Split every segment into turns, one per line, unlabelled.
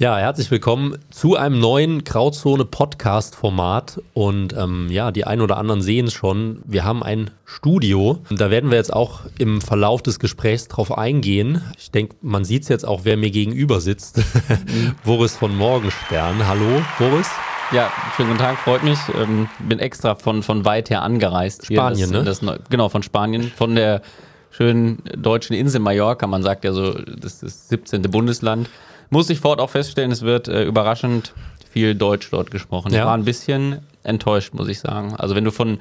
Ja, herzlich willkommen zu einem neuen Grauzone-Podcast-Format. Und ähm, ja, die einen oder anderen sehen es schon. Wir haben ein Studio. Und da werden wir jetzt auch im Verlauf des Gesprächs drauf eingehen. Ich denke, man sieht es jetzt auch, wer mir gegenüber sitzt. Mhm. Boris von Morgenstern. Hallo, Boris. Ja, schönen guten Tag, freut mich. Ähm, bin
extra von, von weit her angereist. Spanien, das, ne? Das, das, genau, von Spanien, von der schönen deutschen Insel Mallorca. Man sagt ja so, das ist das 17. Bundesland muss ich fort auch feststellen, es wird äh, überraschend viel Deutsch dort gesprochen. Ja. Ich war ein bisschen enttäuscht, muss ich sagen. Also wenn du von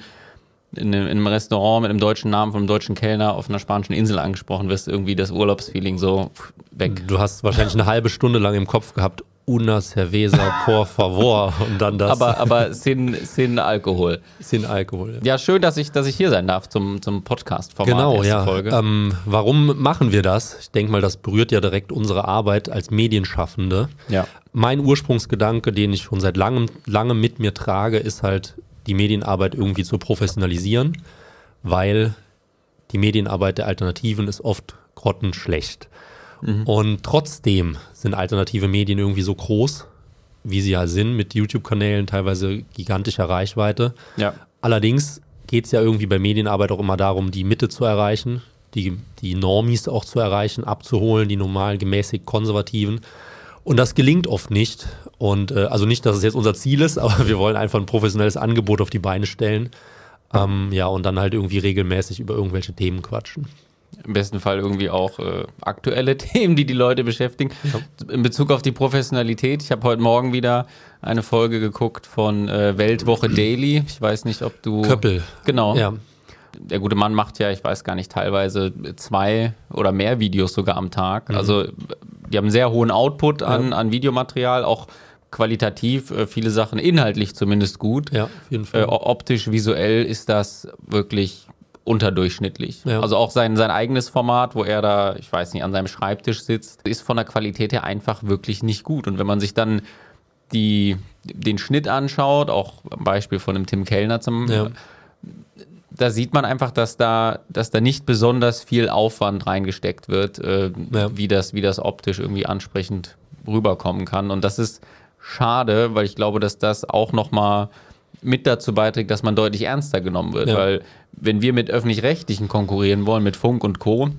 in einem, Restaurant mit einem deutschen Namen von einem deutschen Kellner auf einer spanischen Insel
angesprochen wirst, irgendwie das Urlaubsfeeling so weg. Du hast wahrscheinlich eine halbe Stunde lang im Kopf gehabt, una cerveza, por favor. Und dann das. Aber, aber
sin, sin Alkohol.
Sin Alkohol.
Ja. ja, schön, dass ich, dass ich hier sein darf zum, zum Podcast-Format. Genau, ja. Folge. Ähm,
warum machen wir das? Ich denke mal, das berührt ja direkt unsere Arbeit als Medienschaffende. Ja. Mein Ursprungsgedanke, den ich schon seit langem, langem mit mir trage, ist halt, die Medienarbeit irgendwie zu professionalisieren, weil die Medienarbeit der Alternativen ist oft grottenschlecht. Mhm. Und trotzdem sind alternative Medien irgendwie so groß, wie sie ja halt sind, mit YouTube-Kanälen, teilweise gigantischer Reichweite. Ja. Allerdings geht es ja irgendwie bei Medienarbeit auch immer darum, die Mitte zu erreichen, die, die Normies auch zu erreichen, abzuholen, die normalen, gemäßigt Konservativen. Und das gelingt oft nicht. Und äh, also nicht, dass es jetzt unser Ziel ist, aber wir wollen einfach ein professionelles Angebot auf die Beine stellen. Ähm, ja, und dann halt irgendwie regelmäßig über irgendwelche Themen quatschen im besten Fall irgendwie auch äh, aktuelle Themen, die die Leute beschäftigen. Ja. In Bezug auf die
Professionalität, ich habe heute Morgen wieder eine Folge geguckt von äh, Weltwoche Daily. Ich weiß nicht, ob du. Köppel. Genau. Ja. Der gute Mann macht ja, ich weiß gar nicht, teilweise zwei oder mehr Videos sogar am Tag. Mhm. Also, die haben einen sehr hohen Output an, ja. an Videomaterial, auch qualitativ äh, viele Sachen inhaltlich zumindest gut. Ja, auf jeden Fall. Äh, optisch, visuell ist das wirklich unterdurchschnittlich. Ja. Also auch sein, sein eigenes Format, wo er da, ich weiß nicht, an seinem Schreibtisch sitzt, ist von der Qualität her einfach wirklich nicht gut. Und wenn man sich dann die, den Schnitt anschaut, auch am Beispiel von dem Tim Kellner zum. Ja. Da sieht man einfach, dass da, dass da nicht besonders viel Aufwand reingesteckt wird, äh, ja. wie, das, wie das optisch irgendwie ansprechend rüberkommen kann. Und das ist schade, weil ich glaube, dass das auch nochmal mit dazu beiträgt, dass man deutlich ernster genommen wird. Ja. Weil wenn wir mit öffentlich-rechtlichen konkurrieren wollen, mit Funk und Co.,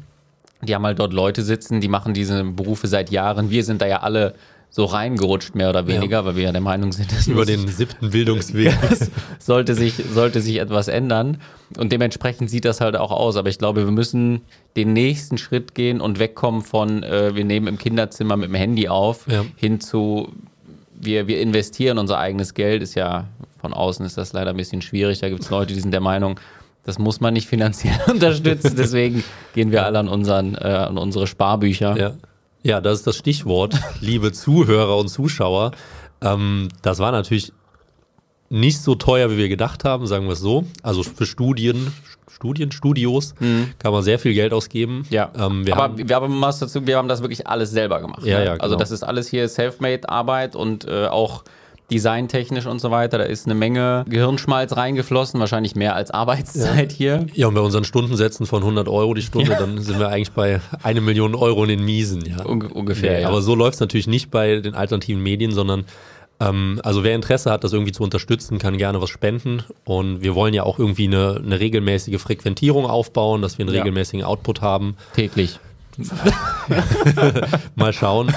die haben halt dort Leute sitzen, die machen diese Berufe seit Jahren. Wir sind da ja alle so reingerutscht, mehr oder weniger, ja. weil wir ja der Meinung sind, dass über den siebten Bildungsweg sollte sich, sollte sich etwas ändern. Und dementsprechend sieht das halt auch aus. Aber ich glaube, wir müssen den nächsten Schritt gehen und wegkommen von, äh, wir nehmen im Kinderzimmer mit dem Handy auf, ja. hin zu, wir, wir investieren unser eigenes Geld. Ist ja, von außen ist das leider ein bisschen schwierig. Da gibt es Leute, die sind der Meinung, das muss man nicht finanziell unterstützen. Deswegen gehen wir
alle an, unseren, äh, an unsere Sparbücher. Ja. ja, das ist das Stichwort, liebe Zuhörer und Zuschauer. Ähm, das war natürlich nicht so teuer, wie wir gedacht haben, sagen wir es so. Also für Studien, Studien, Studios mhm. kann man sehr viel Geld ausgeben. Ja. Ähm, wir aber haben, wir, haben dazu, wir haben das wirklich alles selber gemacht. Ja, ne? ja, also genau. Also das ist alles hier
Selfmade-Arbeit und äh, auch designtechnisch und so weiter. Da ist eine Menge Gehirnschmalz reingeflossen, wahrscheinlich mehr als Arbeitszeit ja. hier.
Ja, und bei unseren Stundensätzen von 100 Euro die Stunde, ja. dann sind wir eigentlich bei eine Million Euro in den Miesen. Ja. Unge ungefähr. Nee, ja. Aber so läuft es natürlich nicht bei den alternativen Medien, sondern ähm, also wer Interesse hat, das irgendwie zu unterstützen, kann gerne was spenden. Und wir wollen ja auch irgendwie eine, eine regelmäßige Frequentierung aufbauen, dass wir einen regelmäßigen Output haben. Täglich. Mal schauen.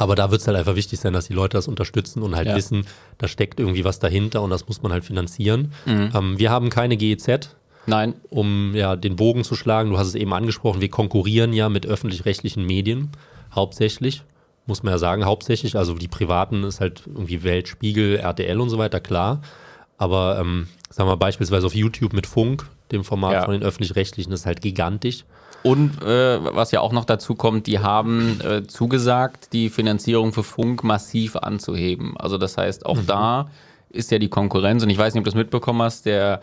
Aber da wird es halt einfach wichtig sein, dass die Leute das unterstützen und halt ja. wissen, da steckt irgendwie was dahinter und das muss man halt finanzieren. Mhm. Ähm, wir haben keine GEZ. Nein. Um ja den Bogen zu schlagen, du hast es eben angesprochen, wir konkurrieren ja mit öffentlich-rechtlichen Medien hauptsächlich muss man ja sagen, hauptsächlich. Also die privaten ist halt irgendwie Weltspiegel, RTL und so weiter, klar. Aber ähm, sagen wir beispielsweise auf YouTube mit Funk, dem Format ja. von den öffentlich-rechtlichen, ist halt gigantisch. Und äh, was ja auch noch dazu kommt, die haben äh, zugesagt, die Finanzierung für Funk
massiv anzuheben. Also das heißt, auch mhm. da ist ja die Konkurrenz. Und ich weiß nicht, ob du das mitbekommen hast, der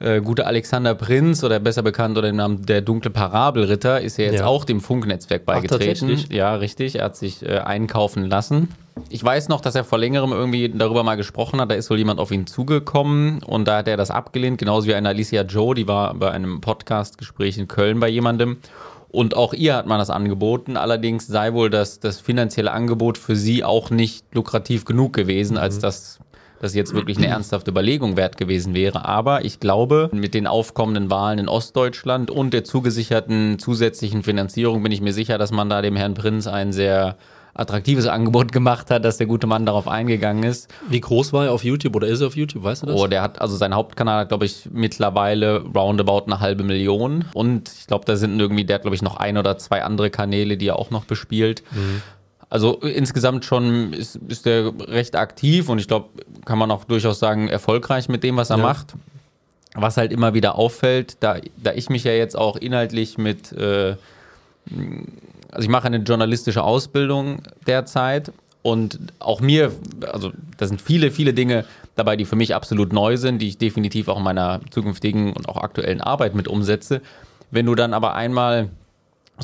äh, gute Alexander Prinz oder besser bekannt unter dem Namen der dunkle Parabelritter ist ja jetzt ja. auch dem Funknetzwerk beigetreten. Ach, ja, richtig. Er hat sich äh, einkaufen lassen. Ich weiß noch, dass er vor längerem irgendwie darüber mal gesprochen hat. Da ist wohl jemand auf ihn zugekommen und da hat er das abgelehnt, genauso wie eine Alicia Joe, die war bei einem Podcast-Gespräch in Köln bei jemandem. Und auch ihr hat man das angeboten. Allerdings sei wohl das, das finanzielle Angebot für sie auch nicht lukrativ genug gewesen, mhm. als dass das jetzt wirklich eine ernsthafte Überlegung wert gewesen wäre. Aber ich glaube, mit den aufkommenden Wahlen in Ostdeutschland und der zugesicherten zusätzlichen Finanzierung bin ich mir sicher, dass man da dem Herrn Prinz ein sehr attraktives Angebot gemacht hat, dass der gute Mann darauf eingegangen ist. Wie groß war er auf YouTube oder ist er auf YouTube? Weißt du das? Oh, der hat, also sein Hauptkanal hat, glaube ich, mittlerweile roundabout eine halbe Million. Und ich glaube, da sind irgendwie, der hat, glaube ich, noch ein oder zwei andere Kanäle, die er auch noch bespielt. Mhm. Also insgesamt schon ist, ist er recht aktiv und ich glaube, kann man auch durchaus sagen, erfolgreich mit dem, was er ja. macht. Was halt immer wieder auffällt, da, da ich mich ja jetzt auch inhaltlich mit, äh, also ich mache eine journalistische Ausbildung derzeit und auch mir, also da sind viele, viele Dinge dabei, die für mich absolut neu sind, die ich definitiv auch in meiner zukünftigen und auch aktuellen Arbeit mit umsetze. Wenn du dann aber einmal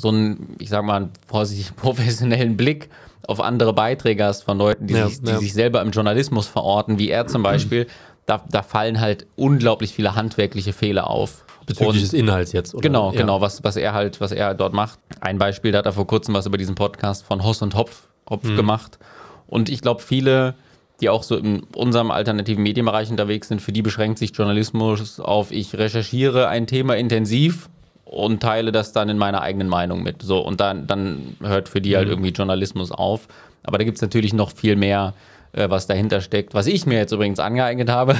so einen, ich sag mal, vorsichtig professionellen Blick auf andere Beiträge hast von Leuten, die, ja, sich, die ja. sich selber im Journalismus verorten, wie er zum Beispiel, da, da fallen halt unglaublich viele handwerkliche Fehler auf. Bezüglich und, des Inhalts jetzt, oder? Genau, ja. genau, was, was er halt, was er dort macht. Ein Beispiel, da hat er vor kurzem was über diesen Podcast von Hoss und Hopf, Hopf mhm. gemacht. Und ich glaube, viele, die auch so in unserem alternativen Medienbereich unterwegs sind, für die beschränkt sich Journalismus auf, ich recherchiere ein Thema intensiv und teile das dann in meiner eigenen Meinung mit. So, und dann, dann hört für die halt mhm. irgendwie Journalismus auf. Aber da gibt es natürlich noch viel mehr, äh, was dahinter steckt, was ich mir jetzt übrigens angeeignet habe.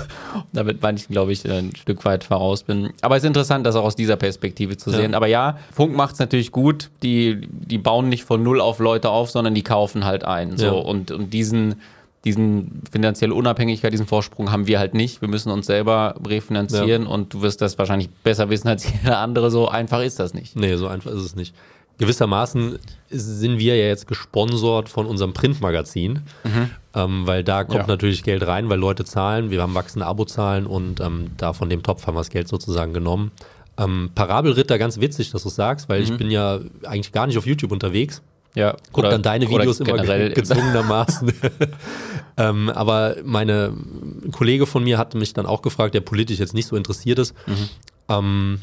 damit ich, glaube ich, ein Stück weit voraus bin. Aber es ist interessant, das auch aus dieser Perspektive zu sehen. Ja. Aber ja, Funk macht es natürlich gut. Die, die bauen nicht von null auf Leute auf, sondern die kaufen halt ein. So. Ja. Und, und diesen diesen finanzielle Unabhängigkeit, diesen Vorsprung haben wir halt nicht. Wir müssen uns selber refinanzieren ja. und du wirst das wahrscheinlich besser wissen als jeder andere. So einfach ist das nicht. Nee,
so einfach ist es nicht. Gewissermaßen sind wir ja jetzt gesponsert von unserem Printmagazin, mhm. ähm, weil da kommt ja. natürlich Geld rein, weil Leute zahlen. Wir haben wachsende Abozahlen und ähm, da von dem Topf haben wir das Geld sozusagen genommen. Ähm, Parabelritter, ganz witzig, dass du es sagst, weil mhm. ich bin ja eigentlich gar nicht auf YouTube unterwegs. Ja, guck oder, dann deine Videos immer gezwungenermaßen. ähm, aber meine Kollege von mir hat mich dann auch gefragt, der politisch jetzt nicht so interessiert ist. Mhm. Ähm,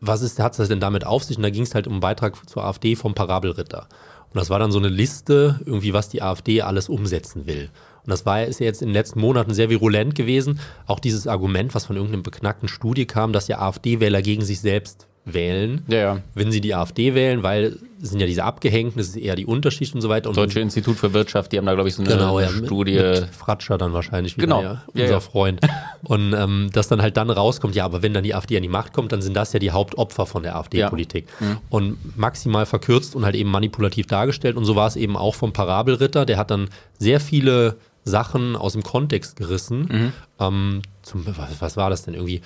was hat es denn damit auf sich? Und da ging es halt um einen Beitrag zur AfD vom Parabelritter. Und das war dann so eine Liste, irgendwie, was die AfD alles umsetzen will. Und das war, ist ja jetzt in den letzten Monaten sehr virulent gewesen. Auch dieses Argument, was von irgendeinem beknackten Studie kam, dass ja AfD-Wähler gegen sich selbst wählen, ja, ja. wenn sie die AfD wählen, weil es sind ja diese Abgehängten, es ist eher die Unterschicht und so weiter. Und Deutsche Institut für Wirtschaft, die haben da, glaube ich, so eine genau, ja, Studie. Mit Fratscher dann wahrscheinlich wieder, genau. ja, unser ja, Freund. Und ähm, dass dann halt dann rauskommt, ja, aber wenn dann die AfD an die Macht kommt, dann sind das ja die Hauptopfer von der AfD-Politik. Mhm. Und maximal verkürzt und halt eben manipulativ dargestellt. Und so war es eben auch vom Parabelritter, der hat dann sehr viele Sachen aus dem Kontext gerissen. Mhm. Ähm, zum, was, was war das denn irgendwie?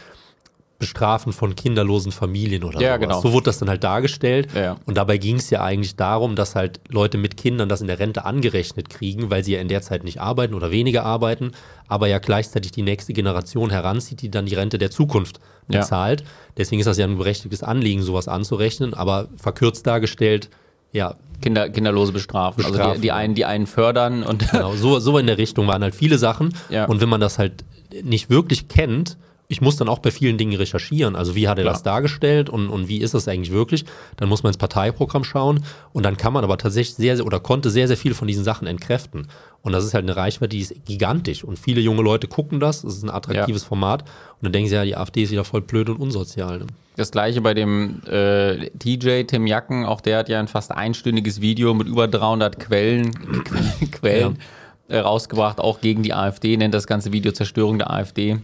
Bestrafen von kinderlosen Familien oder ja, sowas. Genau. so wurde das dann halt dargestellt. Ja. Und dabei ging es ja eigentlich darum, dass halt Leute mit Kindern das in der Rente angerechnet kriegen, weil sie ja in der Zeit nicht arbeiten oder weniger arbeiten, aber ja gleichzeitig die nächste Generation heranzieht, die dann die Rente der Zukunft bezahlt. Ja. Deswegen ist das ja ein berechtigtes Anliegen, sowas anzurechnen, aber verkürzt dargestellt, ja. Kinder, kinderlose bestrafen. bestrafen. Also die, die, einen, die einen fördern und. Genau, so, so in der Richtung waren halt viele Sachen. Ja. Und wenn man das halt nicht wirklich kennt, ich muss dann auch bei vielen Dingen recherchieren. Also wie hat er Klar. das dargestellt und, und wie ist das eigentlich wirklich? Dann muss man ins Parteiprogramm schauen und dann kann man aber tatsächlich sehr, sehr oder konnte sehr, sehr viel von diesen Sachen entkräften. Und das ist halt eine Reichweite, die ist gigantisch. Und viele junge Leute gucken das, das ist ein attraktives ja. Format. Und dann denken sie ja, die AfD ist wieder voll blöd und unsozial. Ne? Das gleiche bei dem äh,
DJ Tim Jacken, auch der hat ja ein fast einstündiges Video mit über 300 Quellen, Quellen ja. rausgebracht, auch gegen die AfD, nennt das ganze Video Zerstörung der AfD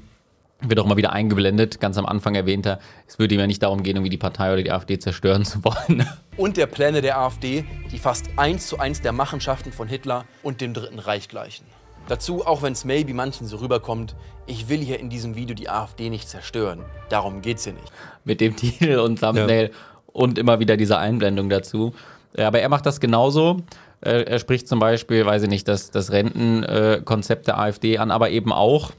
wird auch mal wieder eingeblendet, ganz am Anfang erwähnter, es würde ihm ja nicht darum gehen, irgendwie die Partei oder die AfD zerstören zu wollen.
Und der Pläne der AfD, die fast eins zu eins der Machenschaften von Hitler und dem Dritten Reich gleichen. Dazu, auch wenn es maybe manchen so rüberkommt, ich will hier in diesem Video die AfD nicht zerstören. Darum geht's hier nicht.
Mit dem Titel und Thumbnail ja. und immer wieder diese Einblendung dazu. Äh, aber er macht das genauso. Äh, er spricht zum Beispiel, weiß ich nicht, das, das Rentenkonzept der AfD an, aber eben auch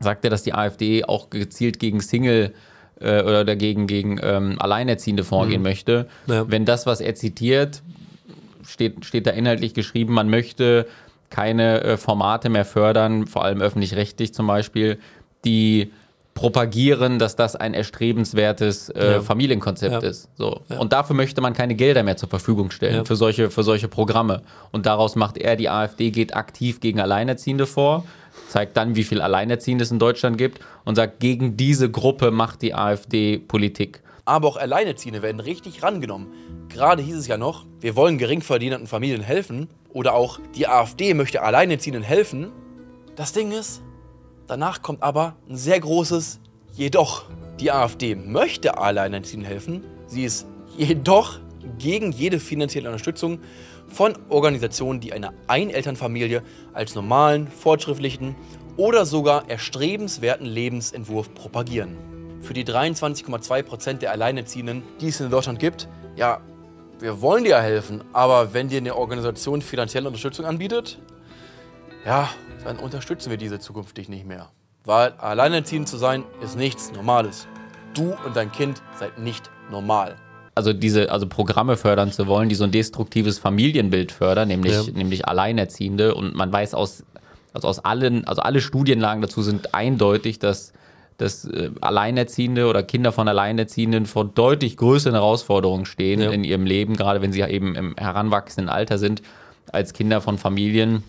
sagt er, dass die AfD auch gezielt gegen Single äh, oder dagegen gegen ähm, Alleinerziehende vorgehen mhm. möchte. Ja. Wenn das, was er zitiert, steht, steht da inhaltlich geschrieben, man möchte keine äh, Formate mehr fördern, vor allem öffentlich-rechtlich zum Beispiel, die propagieren, dass das ein erstrebenswertes äh, ja. Familienkonzept ja. ist. So. Ja. Und dafür möchte man keine Gelder mehr zur Verfügung stellen für, solche, für solche Programme. Und daraus macht er, die AfD geht aktiv gegen Alleinerziehende vor, zeigt dann, wie viel Alleinerziehende es in Deutschland gibt und sagt, gegen diese Gruppe macht die AfD Politik.
Aber auch Alleinerziehende werden richtig rangenommen. Gerade hieß es ja noch, wir wollen geringverdienenden Familien helfen oder auch die AfD möchte Alleinerziehenden helfen. Das Ding ist, danach kommt aber ein sehr großes Jedoch. Die AfD möchte Alleinerziehenden helfen, sie ist jedoch gegen jede finanzielle Unterstützung von Organisationen, die eine Einelternfamilie als normalen, fortschrittlichen oder sogar erstrebenswerten Lebensentwurf propagieren. Für die 23,2% der Alleinerziehenden, die es in Deutschland gibt, ja, wir wollen dir ja helfen, aber wenn dir eine Organisation finanzielle Unterstützung anbietet, ja, dann unterstützen wir diese zukünftig nicht mehr. Weil alleinerziehend zu sein ist nichts Normales. Du und dein Kind seid nicht normal
also diese, also Programme fördern zu wollen, die so ein destruktives Familienbild fördern, nämlich, ja. nämlich Alleinerziehende. Und man weiß aus, also aus allen, also alle Studienlagen dazu sind eindeutig, dass dass äh, Alleinerziehende oder Kinder von Alleinerziehenden vor deutlich größeren Herausforderungen stehen ja. in ihrem Leben, gerade wenn sie eben im heranwachsenden Alter sind, als Kinder von Familien,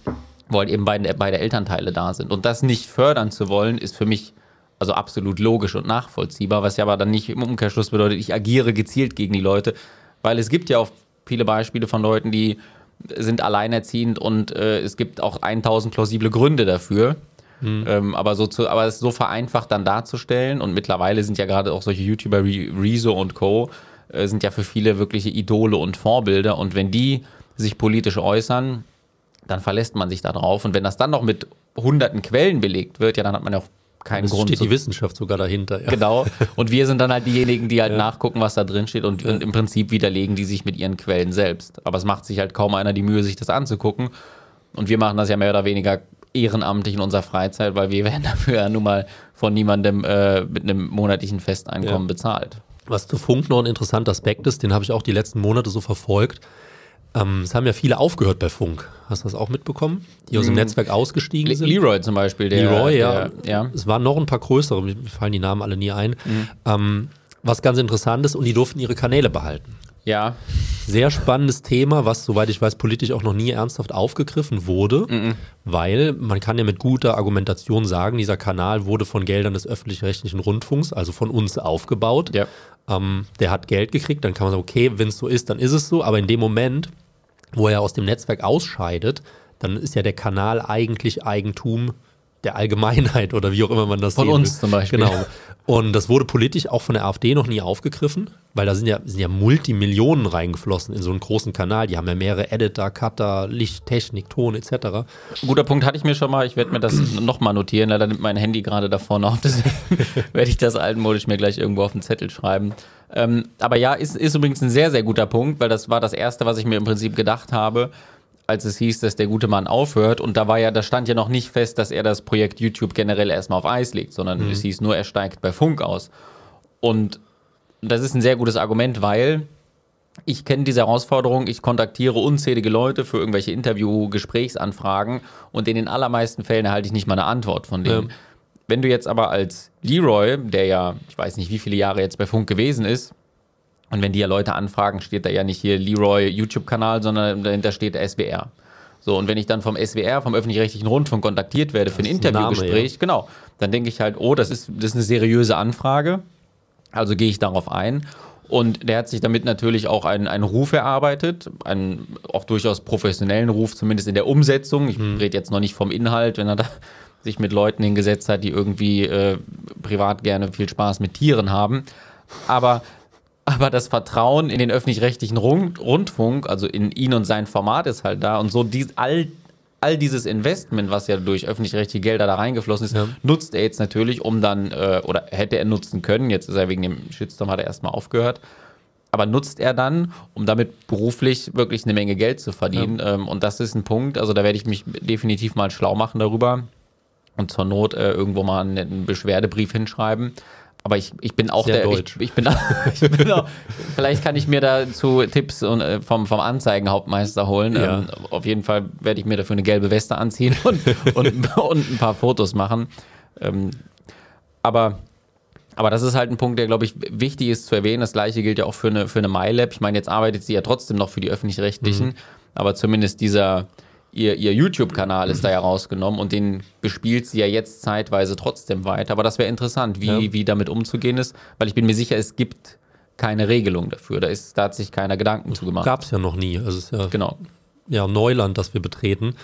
wo halt eben beide, beide Elternteile da sind. Und das nicht fördern zu wollen, ist für mich also absolut logisch und nachvollziehbar, was ja aber dann nicht im Umkehrschluss bedeutet, ich agiere gezielt gegen die Leute, weil es gibt ja auch viele Beispiele von Leuten, die sind alleinerziehend und äh, es gibt auch 1000 plausible Gründe dafür. Mhm. Ähm, aber so zu, aber es so vereinfacht dann darzustellen und mittlerweile sind ja gerade auch solche YouTuber wie Rezo und Co. Äh, sind ja für viele wirkliche Idole und Vorbilder und wenn die sich politisch äußern, dann verlässt man sich da drauf und wenn das dann noch mit hunderten Quellen belegt wird, ja, dann hat man ja auch keinen es Grund. steht die Wissenschaft sogar dahinter. Ja. Genau. Und wir sind dann halt diejenigen, die halt ja. nachgucken, was da drin steht und, und, im Prinzip widerlegen die sich mit ihren Quellen selbst. Aber es macht sich halt kaum einer die Mühe, sich das anzugucken. Und wir machen das ja mehr oder weniger ehrenamtlich in unserer Freizeit, weil wir werden dafür ja nun mal von
niemandem äh, mit einem monatlichen Festeinkommen ja. bezahlt. Was zu Funk noch ein interessanter Aspekt ist, den habe ich auch die letzten Monate so verfolgt. Ähm, es haben ja viele aufgehört bei Funk. Hast du das auch mitbekommen? Die aus dem hm. Netzwerk ausgestiegen sind. Leroy zum Beispiel. Der, Leroy, ja. Der, ja. Es waren noch ein paar größere, mir fallen die Namen alle nie ein. Hm. Ähm, was ganz interessant ist, und die durften ihre Kanäle behalten. Ja. Sehr spannendes Thema, was, soweit ich weiß, politisch auch noch nie ernsthaft aufgegriffen wurde, mhm. weil man kann ja mit guter Argumentation sagen, dieser Kanal wurde von Geldern des öffentlich-rechtlichen Rundfunks, also von uns aufgebaut. Ja ähm, der hat Geld gekriegt, dann kann man sagen, okay, wenn es so ist, dann ist es so. Aber in dem Moment, wo er aus dem Netzwerk ausscheidet, dann ist ja der Kanal eigentlich Eigentum der Allgemeinheit oder wie auch immer man das Von uns will. zum Beispiel. Genau. Und das wurde politisch auch von der AfD noch nie aufgegriffen, weil da sind ja, sind ja Multimillionen reingeflossen in so einen großen Kanal. Die haben ja mehrere Editor, Cutter, Lichttechnik, Ton etc. Guter Punkt hatte ich mir schon mal. Ich werde mir das nochmal notieren. Leider nimmt mein Handy gerade da vorne auf.
Deswegen werde ich das altmodisch mir gleich irgendwo auf den Zettel schreiben. Ähm, aber ja, ist, ist übrigens ein sehr, sehr guter Punkt, weil das war das Erste, was ich mir im Prinzip gedacht habe als es hieß, dass der gute Mann aufhört. Und da war ja, da stand ja noch nicht fest, dass er das Projekt YouTube generell erstmal auf Eis legt, sondern mhm. es hieß nur, er steigt bei Funk aus. Und das ist ein sehr gutes Argument, weil ich kenne diese Herausforderung, ich kontaktiere unzählige Leute für irgendwelche Interview-Gesprächsanfragen und in den allermeisten Fällen erhalte ich nicht mal eine Antwort von denen. Ja. Wenn du jetzt aber als Leroy, der ja, ich weiß nicht, wie viele Jahre jetzt bei Funk gewesen ist, und wenn die ja Leute anfragen, steht da ja nicht hier Leroy YouTube-Kanal, sondern dahinter steht SWR. So, und wenn ich dann vom SWR, vom öffentlich-rechtlichen Rundfunk kontaktiert werde für ein Interviewgespräch, ja. genau, dann denke ich halt, oh, das ist, das ist eine seriöse Anfrage. Also gehe ich darauf ein. Und der hat sich damit natürlich auch einen, einen Ruf erarbeitet, einen auch durchaus professionellen Ruf, zumindest in der Umsetzung. Ich hm. rede jetzt noch nicht vom Inhalt, wenn er da sich mit Leuten hingesetzt hat, die irgendwie äh, privat gerne viel Spaß mit Tieren haben. Aber aber das Vertrauen in den öffentlich-rechtlichen Rundfunk, also in ihn und sein Format ist halt da und so dies, all, all dieses Investment, was ja durch öffentlich-rechtliche Gelder da reingeflossen ist, ja. nutzt er jetzt natürlich, um dann, äh, oder hätte er nutzen können, jetzt ist er wegen dem Shitstorm, hat er erstmal aufgehört, aber nutzt er dann, um damit beruflich wirklich eine Menge Geld zu verdienen. Ja. Ähm, und das ist ein Punkt, also da werde ich mich definitiv mal schlau machen darüber und zur Not äh, irgendwo mal einen Beschwerdebrief hinschreiben aber ich, ich bin auch Sehr der. Deutsch. Ich, ich bin, ich bin auch, vielleicht kann ich mir dazu Tipps äh, vom, vom Anzeigenhauptmeister holen. Ja. Ähm, auf jeden Fall werde ich mir dafür eine gelbe Weste anziehen und, und, und ein paar Fotos machen. Ähm, aber, aber das ist halt ein Punkt, der, glaube ich, wichtig ist zu erwähnen. Das gleiche gilt ja auch für eine, für eine MyLab. Ich meine, jetzt arbeitet sie ja trotzdem noch für die öffentlich-rechtlichen, mhm. aber zumindest dieser ihr, ihr YouTube-Kanal ist da ja rausgenommen und den bespielt sie ja jetzt zeitweise trotzdem weiter. Aber das wäre interessant, wie, ja. wie damit umzugehen ist, weil ich bin mir sicher, es gibt keine Regelung dafür. Da, ist,
da hat sich keiner Gedanken zu gemacht. Gab es ja noch nie. Also es ist ja, genau. ja Neuland, das wir betreten.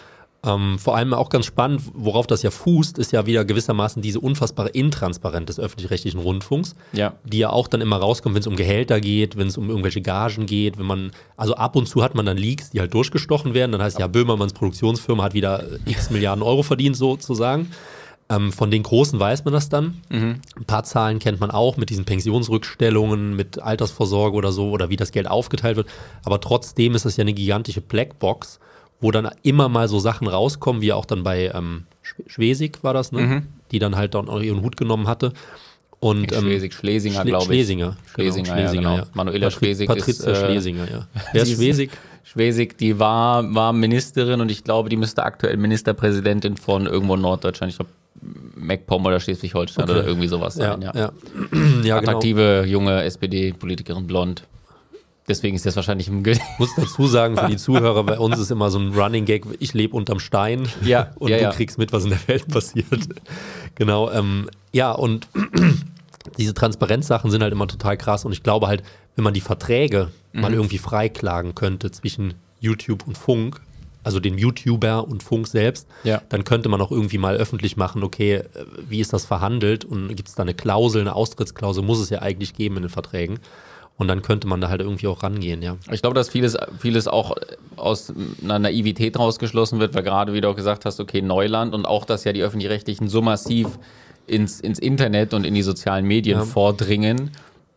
Ähm, vor allem auch ganz spannend, worauf das ja fußt, ist ja wieder gewissermaßen diese unfassbare Intransparenz des öffentlich-rechtlichen Rundfunks, ja. die ja auch dann immer rauskommt, wenn es um Gehälter geht, wenn es um irgendwelche Gagen geht, wenn man, also ab und zu hat man dann Leaks, die halt durchgestochen werden, dann heißt ja, ja Böhmermanns Produktionsfirma hat wieder äh, x Milliarden Euro verdient sozusagen. Ähm, von den Großen weiß man das dann. Mhm. Ein paar Zahlen kennt man auch mit diesen Pensionsrückstellungen, mit Altersvorsorge oder so oder wie das Geld aufgeteilt wird. Aber trotzdem ist das ja eine gigantische Blackbox wo dann immer mal so Sachen rauskommen, wie auch dann bei ähm, Schwesig war das, ne? Mhm. die dann halt dann auch ihren Hut genommen hatte. Und, ähm, Schlesig, Schlesinger, Schle glaube ich. Schlesinger. Schlesinger, genau, Schlesinger ja, genau. ja. Manuela Schlesig Patrizia ist, äh, Schlesinger, ja. Wer ist Schlesig?
Schwesig, die war, war Ministerin und ich glaube, die müsste aktuell Ministerpräsidentin von irgendwo in Norddeutschland. Ich glaube, MacPom oder Schleswig-Holstein okay. oder irgendwie sowas ja, sein. Ja. Ja. ja genau. Attraktive genau. junge SPD-Politikerin, blond.
Deswegen ist das wahrscheinlich im Ge Ich muss dazu sagen, für die Zuhörer, bei uns ist immer so ein Running Gag, ich lebe unterm Stein ja, und ja, du ja. kriegst mit, was in der Welt passiert. genau, ähm, ja, und diese Transparenzsachen sind halt immer total krass und ich glaube halt, wenn man die Verträge mhm. mal irgendwie freiklagen könnte zwischen YouTube und Funk, also dem YouTuber und Funk selbst, ja. dann könnte man auch irgendwie mal öffentlich machen, okay, äh, wie ist das verhandelt und gibt es da eine Klausel, eine Austrittsklausel, muss es ja eigentlich geben in den Verträgen. Und dann könnte man da halt irgendwie auch rangehen, ja. Ich glaube, dass vieles, vieles auch aus einer Naivität rausgeschlossen wird, weil
gerade, wie du auch gesagt hast, okay, Neuland und auch, dass ja die Öffentlich-Rechtlichen so massiv ins, ins Internet und in die sozialen Medien ja. vordringen.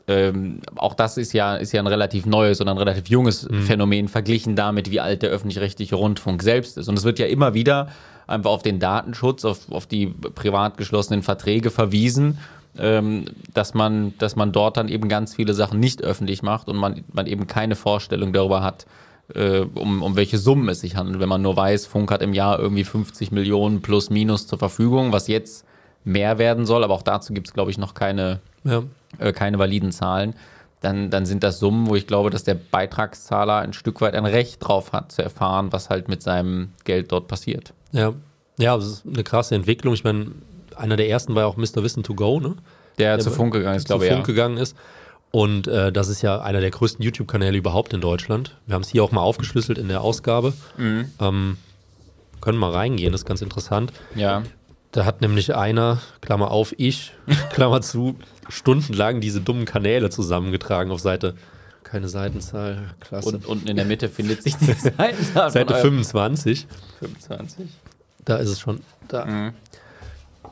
Ähm, auch das ist ja, ist ja ein relativ neues und ein relativ junges mhm. Phänomen verglichen damit, wie alt der öffentlich-rechtliche Rundfunk selbst ist. Und es wird ja immer wieder einfach auf den Datenschutz, auf, auf die privat geschlossenen Verträge verwiesen ähm, dass, man, dass man dort dann eben ganz viele Sachen nicht öffentlich macht und man, man eben keine Vorstellung darüber hat, äh, um, um welche Summen es sich handelt. Wenn man nur weiß, Funk hat im Jahr irgendwie 50 Millionen plus minus zur Verfügung, was jetzt mehr werden soll, aber auch dazu gibt es, glaube ich, noch keine, ja. äh, keine validen Zahlen. Dann, dann sind das Summen, wo ich glaube, dass der Beitragszahler ein Stück weit ein Recht drauf hat, zu erfahren, was halt mit seinem Geld dort
passiert. Ja, ja, das ist eine krasse Entwicklung. Ich meine, einer der ersten war ja auch Mr. Wissen to Go, ne? Der, der zu Funk gegangen ist, glaube ich. Zu Funk ja. gegangen ist. Und äh, das ist ja einer der größten YouTube-Kanäle überhaupt in Deutschland. Wir haben es hier auch mal aufgeschlüsselt in der Ausgabe. Mhm. Ähm, können mal reingehen, das ist ganz interessant. Ja. Da hat nämlich einer, Klammer auf, ich, Klammer zu, stundenlang diese dummen Kanäle zusammengetragen auf Seite keine Seitenzahl, klasse. Und unten in der Mitte findet sich die Seitenzahl. Seite 25. 25. Da ist es schon. Da. Mhm.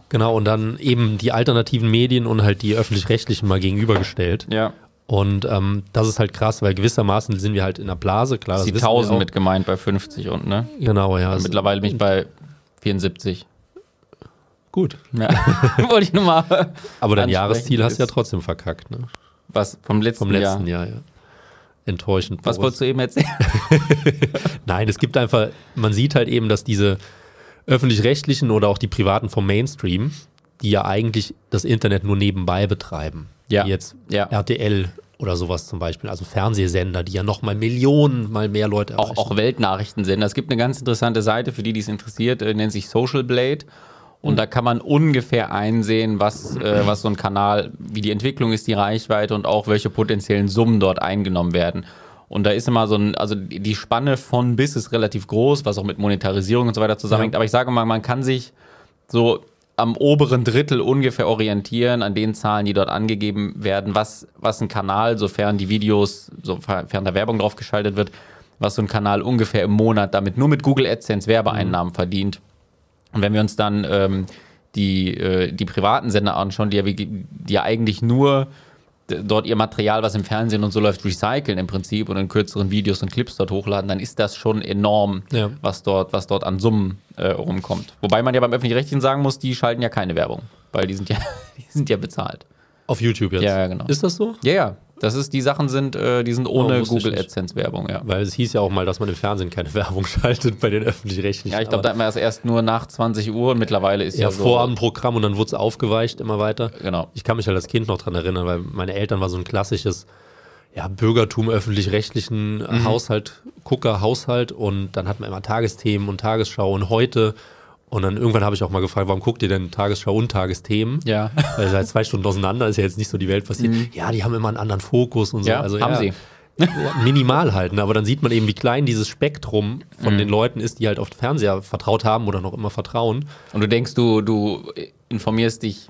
Genau, und dann eben die alternativen Medien und halt die öffentlich-rechtlichen mal gegenübergestellt. Ja. Und ähm, das ist halt krass, weil gewissermaßen sind wir halt in der Blase, klar. Das die 1000 mit gemeint bei 50 und, ne? Genau, ja. Also mittlerweile bin ich bei 74.
Gut. Ja. Wollte ich nur mal. Aber dein Jahresziel hast du ja trotzdem
verkackt, ne? Was? Vom letzten Jahr? Vom letzten Jahr, Jahr ja enttäuschend. Was wolltest du eben erzählen? Nein, es gibt einfach, man sieht halt eben, dass diese öffentlich-rechtlichen oder auch die privaten vom Mainstream, die ja eigentlich das Internet nur nebenbei betreiben. Ja. Wie jetzt ja. RTL oder sowas zum Beispiel, also Fernsehsender, die ja nochmal Millionen mal mehr Leute erreichen. Auch, auch Weltnachrichtensender. Es gibt eine ganz interessante Seite, für die,
die es interessiert, äh, nennt sich Social Blade. Und mhm. da kann man ungefähr einsehen, was, äh, was so ein Kanal, wie die Entwicklung ist, die Reichweite und auch welche potenziellen Summen dort eingenommen werden. Und da ist immer so ein, also die Spanne von bis ist relativ groß, was auch mit Monetarisierung und so weiter zusammenhängt. Ja. Aber ich sage mal, man kann sich so am oberen Drittel ungefähr orientieren an den Zahlen, die dort angegeben werden, was, was ein Kanal, sofern die Videos, sofern da Werbung drauf geschaltet wird, was so ein Kanal ungefähr im Monat damit nur mit Google AdSense Werbeeinnahmen mhm. verdient. Und wenn wir uns dann ähm, die, äh, die privaten Sender anschauen, die ja, die ja eigentlich nur dort ihr Material, was im Fernsehen und so läuft, recyceln im Prinzip und in kürzeren Videos und Clips dort hochladen, dann ist das schon enorm, ja. was, dort, was dort an Summen äh, rumkommt. Wobei man ja beim Öffentlich-Rechtlichen sagen muss, die schalten ja keine Werbung, weil die sind ja, die sind ja bezahlt. Auf YouTube jetzt? Ja, ja, genau. Ist das so? Ja, ja. Das ist, die Sachen sind, äh, die sind ohne
oh, Google AdSense Werbung, ja. Weil es hieß ja auch mal, dass man im Fernsehen keine Werbung schaltet bei den öffentlich-rechtlichen. Ja, ich glaube, da hat man das erst nur nach 20 Uhr und mittlerweile ist ja, ja so. Programm und dann wurde es aufgeweicht immer weiter. Genau. Ich kann mich halt als Kind noch dran erinnern, weil meine Eltern war so ein klassisches ja, Bürgertum öffentlich-rechtlichen äh, mhm. Haushalt, Gucker Haushalt und dann hat man immer Tagesthemen und Tagesschau und heute und dann irgendwann habe ich auch mal gefragt, warum guckt ihr denn Tagesschau und Tagesthemen? Ja. Weil seit zwei Stunden auseinander ist ja jetzt nicht so die Welt passiert. Mhm. Ja, die haben immer einen anderen Fokus und so. Ja, also, haben ja, sie. minimal halten, ne? aber dann sieht man eben, wie klein dieses Spektrum von mhm. den Leuten ist, die halt auf Fernseher vertraut haben oder noch immer vertrauen. Und du denkst, du, du informierst dich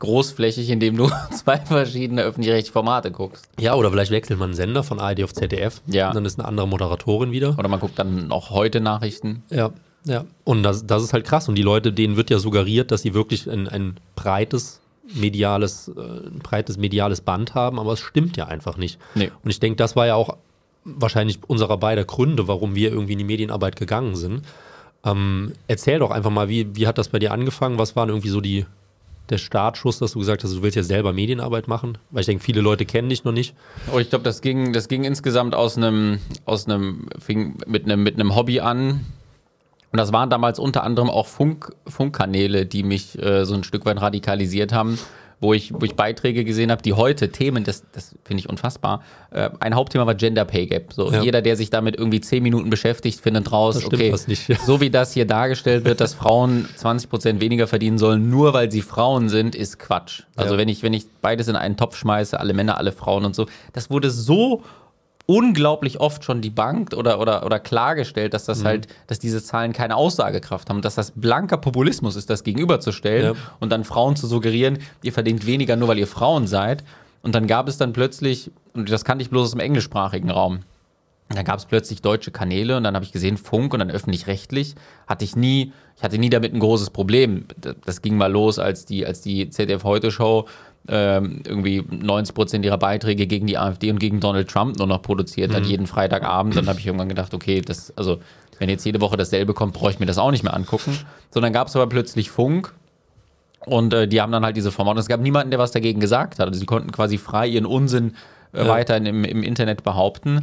großflächig, indem du zwei verschiedene öffentlich-rechtliche Formate guckst.
Ja, oder vielleicht wechselt man einen Sender von ARD auf ZDF. Ja. dann ist eine andere Moderatorin wieder. Oder man guckt dann auch heute Nachrichten. Ja. Ja, und das, das ist halt krass. Und die Leute, denen wird ja suggeriert, dass sie wirklich ein, ein breites mediales, äh, ein breites mediales Band haben, aber es stimmt ja einfach nicht. Nee. Und ich denke, das war ja auch wahrscheinlich unserer beider Gründe, warum wir irgendwie in die Medienarbeit gegangen sind. Ähm, erzähl doch einfach mal, wie, wie hat das bei dir angefangen? Was waren irgendwie so die, der Startschuss, dass du gesagt hast, du willst ja selber Medienarbeit machen? Weil ich denke, viele Leute kennen dich noch nicht. Oh, ich glaube, das ging, das ging
insgesamt aus einem, aus einem, fing mit einem, mit einem Hobby an, und das waren damals unter anderem auch Funk, Funkkanäle, die mich äh, so ein Stück weit radikalisiert haben, wo ich, wo ich Beiträge gesehen habe, die heute Themen, das, das finde ich unfassbar. Äh, ein Hauptthema war Gender Pay Gap. So, ja. Jeder, der sich damit irgendwie zehn Minuten beschäftigt, findet raus, okay, nicht, ja. so wie das hier dargestellt wird, dass Frauen 20 Prozent weniger verdienen sollen, nur weil sie Frauen sind, ist Quatsch. Also ja. wenn ich, wenn ich beides in einen Topf schmeiße, alle Männer, alle Frauen und so, das wurde so unglaublich oft schon debunked oder, oder, oder klargestellt, dass das mhm. halt, dass diese Zahlen keine Aussagekraft haben, dass das blanker Populismus ist, das gegenüberzustellen ja. und dann Frauen zu suggerieren, ihr verdient weniger nur, weil ihr Frauen seid. Und dann gab es dann plötzlich, und das kannte ich bloß aus dem englischsprachigen Raum, dann gab es plötzlich deutsche Kanäle und dann habe ich gesehen Funk und dann öffentlich-rechtlich. Hatte ich nie, ich hatte nie damit ein großes Problem. Das ging mal los, als die, als die ZDF-Heute-Show ähm, irgendwie 90 Prozent ihrer Beiträge gegen die AfD und gegen Donald Trump nur noch produziert mhm. hat, jeden Freitagabend. Dann habe ich irgendwann gedacht, okay, das, also wenn jetzt jede Woche dasselbe kommt, brauche ich mir das auch nicht mehr angucken. So, dann gab es aber plötzlich Funk. Und äh, die haben dann halt diese Formate. Es gab niemanden, der was dagegen gesagt hat. Also sie konnten quasi frei ihren Unsinn äh, weiter im, im Internet behaupten.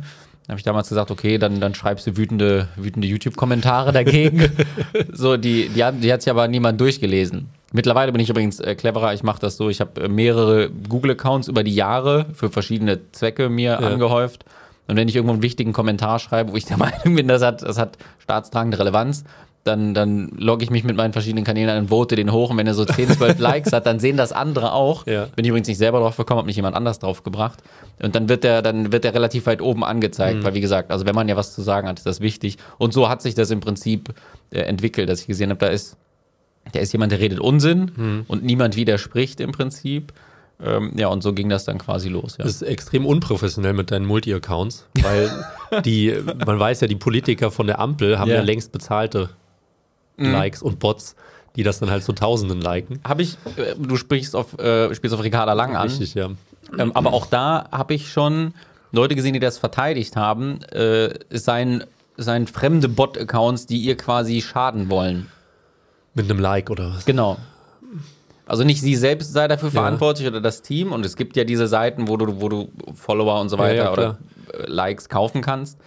Dann habe ich damals gesagt, okay, dann, dann schreibst du wütende, wütende YouTube-Kommentare dagegen. so, die, die, die hat sich aber niemand durchgelesen. Mittlerweile bin ich übrigens äh, cleverer. Ich mache das so. Ich habe äh, mehrere Google-Accounts über die Jahre für verschiedene Zwecke mir ja. angehäuft. Und wenn ich irgendwo einen wichtigen Kommentar schreibe, wo ich der Meinung bin, das hat, das hat staatstragende Relevanz, dann, dann logge ich mich mit meinen verschiedenen Kanälen an und vote den hoch. Und wenn er so 10, 12 Likes hat, dann sehen das andere auch. Ja. Bin ich übrigens nicht selber drauf gekommen, hat mich jemand anders drauf gebracht. Und dann wird der, dann wird der relativ weit oben angezeigt, mhm. weil wie gesagt, also wenn man ja was zu sagen hat, ist das wichtig. Und so hat sich das im Prinzip äh, entwickelt, dass ich gesehen habe, da ist der ist jemand, der redet Unsinn mhm. und niemand widerspricht im Prinzip.
Ähm, ja, und so ging das dann quasi los. Ja. Das ist extrem unprofessionell mit deinen Multi-Accounts, weil die, man weiß ja, die Politiker von der Ampel haben ja, ja längst bezahlte mhm. Likes und Bots die das dann halt zu Tausenden liken. Habe ich, äh, du sprichst auf, äh,
spielst auf Ricarda Lang an. Richtig, ja. Ähm, aber auch da habe ich schon Leute gesehen, die das verteidigt haben. Äh, es seien, seien fremde Bot-Accounts, die ihr quasi schaden
wollen. Mit einem Like oder was? Genau.
Also nicht sie selbst sei dafür ja. verantwortlich oder das Team. Und es gibt ja diese Seiten, wo du, wo du Follower und so weiter ja, ja, oder äh, Likes kaufen kannst.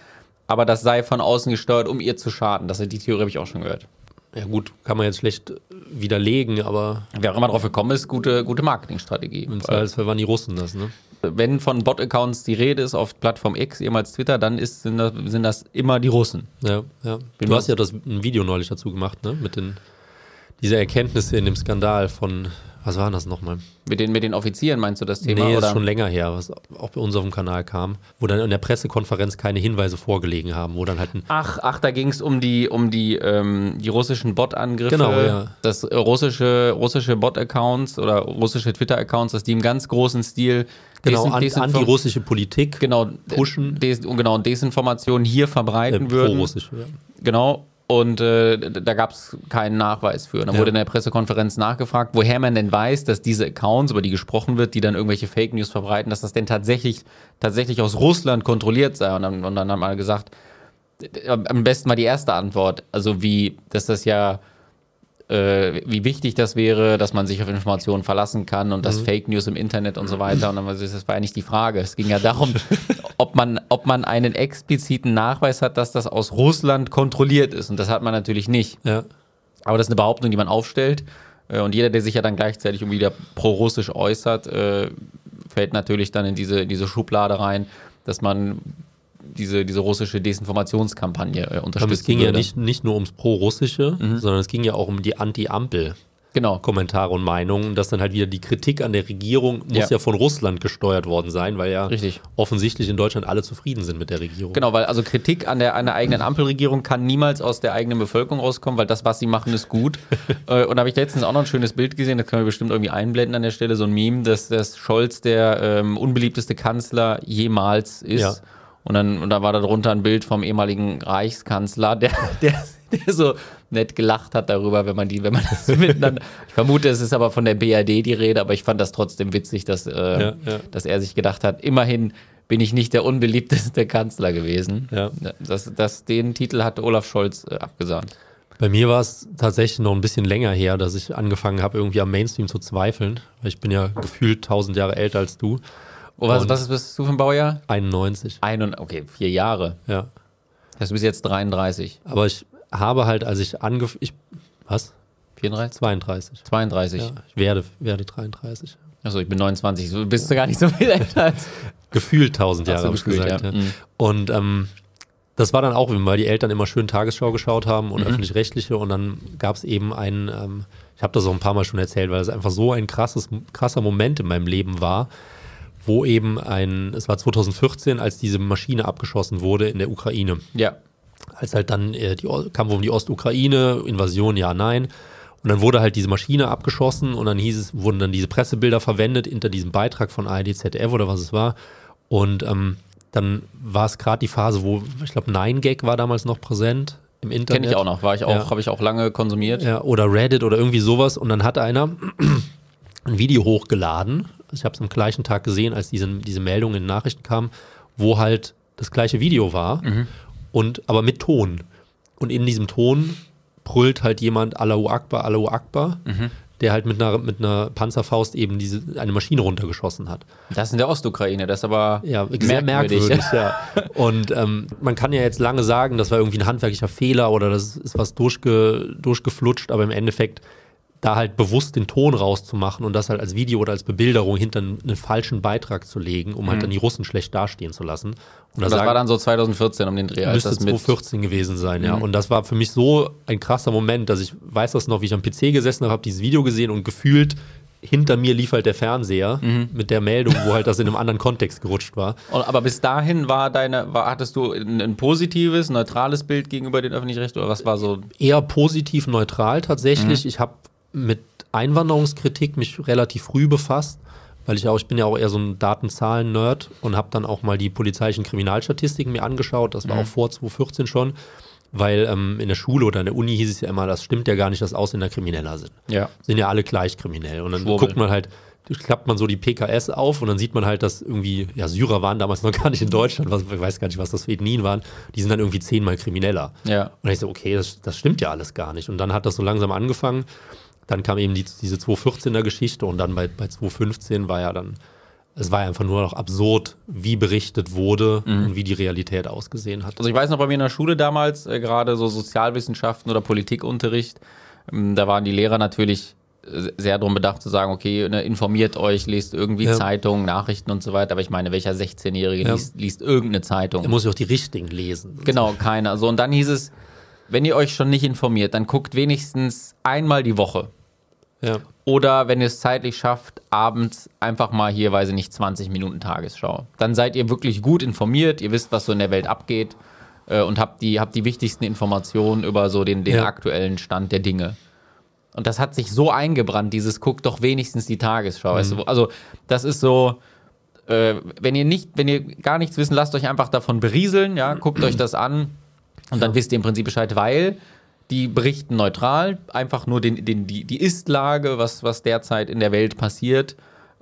Aber das sei von außen gesteuert, um ihr zu schaden. Das, die Theorie habe ich auch schon gehört. Ja gut, kann man jetzt schlecht widerlegen, aber... Wer auch immer drauf gekommen ist, gute, gute Marketingstrategie. Im Zweifelsfall waren die Russen das, ne? Wenn von Bot-Accounts die Rede ist auf Plattform X, ehemals
Twitter, dann ist, sind, das, sind das immer die Russen. Ja, ja. Du hast ja das ein Video neulich dazu gemacht, ne? Mit den diese Erkenntnisse in dem Skandal von, was war das nochmal? Mit den, mit den Offizieren meinst du das Thema? Nee, oder? ist schon länger her, was auch bei uns auf dem Kanal kam, wo dann in der Pressekonferenz keine Hinweise vorgelegen haben, wo dann halt ein Ach, ach, da ging es um die, um die, ähm, die
russischen Bot-Angriffe. Genau, ja. Dass äh, russische, russische Bot-Accounts oder russische Twitter-Accounts, dass die im ganz großen Stil genau, an, russische Politik genau, pushen. Des, genau, Desinformation hier verbreiten äh, würden. Pro-russisch, ja. Genau, und äh, da gab es keinen Nachweis für. Dann ja. wurde in der Pressekonferenz nachgefragt, woher man denn weiß, dass diese Accounts, über die gesprochen wird, die dann irgendwelche Fake News verbreiten, dass das denn tatsächlich, tatsächlich aus Russland kontrolliert sei. Und dann, und dann haben alle gesagt, am besten mal die erste Antwort. Also wie, dass das ja äh, wie wichtig das wäre, dass man sich auf Informationen verlassen kann und mhm. das Fake News im Internet und so mhm. weiter. Und dann war das war ja nicht die Frage. Es ging ja darum, ob man, ob man einen expliziten Nachweis hat, dass das aus Russland kontrolliert ist. Und das hat man natürlich nicht. Ja. Aber das ist eine Behauptung, die man aufstellt. Äh, und jeder, der sich ja dann gleichzeitig irgendwie wieder pro-russisch äußert, äh, fällt natürlich dann in diese, in diese Schublade rein, dass man diese, diese russische Desinformationskampagne äh, unterstützen Aber es ging würde. ja nicht,
nicht nur ums Pro-Russische, mhm. sondern es ging ja auch um die Anti-Ampel. Genau. Kommentare und Meinungen, dass dann halt wieder die Kritik an der Regierung muss ja. ja, von Russland gesteuert worden sein, weil ja Richtig. offensichtlich in Deutschland alle zufrieden sind
mit der Regierung. Genau, weil also Kritik an der einer eigenen Ampelregierung kann niemals aus der eigenen Bevölkerung rauskommen, weil das, was sie machen, ist gut. äh, und da habe ich letztens auch noch ein schönes Bild gesehen, das können wir bestimmt irgendwie einblenden an der Stelle, so ein Meme, dass, dass Scholz der ähm, unbeliebteste Kanzler jemals ist. Ja und dann und da war darunter ein Bild vom ehemaligen Reichskanzler, der, der, der so nett gelacht hat darüber, wenn man die, wenn man das miteinander. ich vermute, es ist aber von der BRD die Rede, aber ich fand das trotzdem witzig, dass, äh, ja, ja. dass er sich gedacht hat, immerhin bin ich nicht der unbeliebteste Kanzler gewesen. Ja. Das, das, den Titel hat Olaf Scholz äh, abgesahnt.
Bei mir war es tatsächlich noch ein bisschen länger her, dass ich angefangen habe, irgendwie am Mainstream zu zweifeln, weil ich bin ja gefühlt tausend Jahre älter als du was, was bist du für ein Baujahr? 91. Ein, okay, vier Jahre. Ja. Das bist jetzt 33. Aber ich habe halt, als ich angefangen, was? 34? 32. 32. Ja, ich werde, werde 33. Achso, ich bin 29, so bist du gar nicht so viel älter. als. gefühlt 1000 Jahre, so, habe ich gesagt. Ja. Ja. Mhm. Und ähm, das war dann auch, weil die Eltern immer schön Tagesschau geschaut haben und mhm. öffentlich-rechtliche und dann gab es eben einen, ähm, ich habe das auch ein paar Mal schon erzählt, weil es einfach so ein krasses, krasser Moment in meinem Leben war, wo eben ein, es war 2014, als diese Maschine abgeschossen wurde in der Ukraine. Ja. Als halt dann äh, die Kampf um die Ostukraine, Invasion, ja, nein. Und dann wurde halt diese Maschine abgeschossen und dann hieß es, wurden dann diese Pressebilder verwendet hinter diesem Beitrag von ARD, ZDF oder was es war. Und ähm, dann war es gerade die Phase, wo, ich glaube, Nein gag war damals noch präsent im Internet. Kenne ich auch noch, war ich auch, ja. habe ich auch lange konsumiert. Ja, oder Reddit oder irgendwie sowas. Und dann hat einer ein Video hochgeladen ich habe es am gleichen Tag gesehen, als diese, diese Meldung in den Nachrichten kam, wo halt das gleiche Video war, mhm. und aber mit Ton. Und in diesem Ton brüllt halt jemand Allahu Akbar, Allahu Akbar, mhm. der halt mit einer, mit einer Panzerfaust eben diese, eine Maschine runtergeschossen hat.
Das in der Ostukraine, das ist aber ja, merkwürdig. merkwürdig. ja.
Und ähm, man kann ja jetzt lange sagen, das war irgendwie ein handwerklicher Fehler oder das ist was durchge, durchgeflutscht, aber im Endeffekt da halt bewusst den Ton rauszumachen und das halt als Video oder als Bebilderung hinter einen falschen Beitrag zu legen, um halt mhm. halt dann die Russen schlecht dastehen zu lassen. Und, und das, sagen, war dann so 2014 um den Dreh. Müsste das 2014 gewesen sein, mhm. ja. Und das war für mich so ein krasser Moment, dass ich weiß das noch, wie ich am PC gesessen habe, habe dieses Video gesehen und gefühlt hinter mir lief halt der Fernseher mhm. mit der Meldung, wo halt das in einem anderen Kontext gerutscht war. Aber bis dahin war deine,
war, hattest du ein, ein, positives, neutrales Bild gegenüber den öffentlich-rechtlichen oder was war so?
Eher positiv neutral tatsächlich. Mhm. Ich habe mit Einwanderungskritik mich relativ früh befasst, weil ich auch, ich bin ja auch eher so ein Datenzahlen-Nerd und habe dann auch mal die polizeilichen Kriminalstatistiken mir angeschaut, das war mhm. auch vor 2014 schon, weil ähm, in der Schule oder in der Uni hieß es ja immer, das stimmt ja gar nicht, dass Ausländer Krimineller sind. Ja. Sind ja alle gleich kriminell. Und dann Schwurbel. guckt man halt, klappt man so die PKS auf und dann sieht man halt, dass irgendwie, ja, Syrer waren damals noch gar nicht in Deutschland, was, ich weiß gar nicht, was das für Ethnien waren, die sind dann irgendwie zehnmal krimineller. Ja. Und dann ich so, okay, das, das stimmt ja alles gar nicht. Und dann hat das so langsam angefangen dann kam eben die, diese 2014er Geschichte und dann bei, bei 2015 war ja dann, es war einfach nur noch absurd, wie berichtet wurde mhm. und wie die Realität ausgesehen hat. Also ich weiß noch bei mir in der Schule damals, äh, gerade so Sozialwissenschaften oder Politikunterricht,
ähm, da waren die Lehrer natürlich äh, sehr darum bedacht zu sagen, okay, ne, informiert euch, lest irgendwie ja. Zeitungen, Nachrichten und so weiter. Aber ich meine, welcher 16-Jährige ja. liest, liest, irgendeine Zeitung? Er muss ja auch die richtigen lesen. Genau, keiner. So, und dann hieß es, wenn ihr euch schon nicht informiert, dann guckt wenigstens einmal die Woche ja. Oder wenn ihr es zeitlich schafft, abends einfach mal hier, weiß ich nicht, 20 Minuten Tagesschau. Dann seid ihr wirklich gut informiert, ihr wisst, was so in der Welt abgeht äh, und habt die, habt die wichtigsten Informationen über so den, den ja. aktuellen Stand der Dinge. Und das hat sich so eingebrannt, dieses guckt doch wenigstens die Tagesschau. Mhm. Weißt du? Mhm. Also, das ist so, äh, wenn ihr nicht, wenn ihr gar nichts wissen, lasst euch einfach davon berieseln, ja, guckt euch das an und dann wisst ihr im Prinzip Bescheid, weil die berichten neutral, einfach nur den, den, die, die Ist-Lage, was, was derzeit in der Welt passiert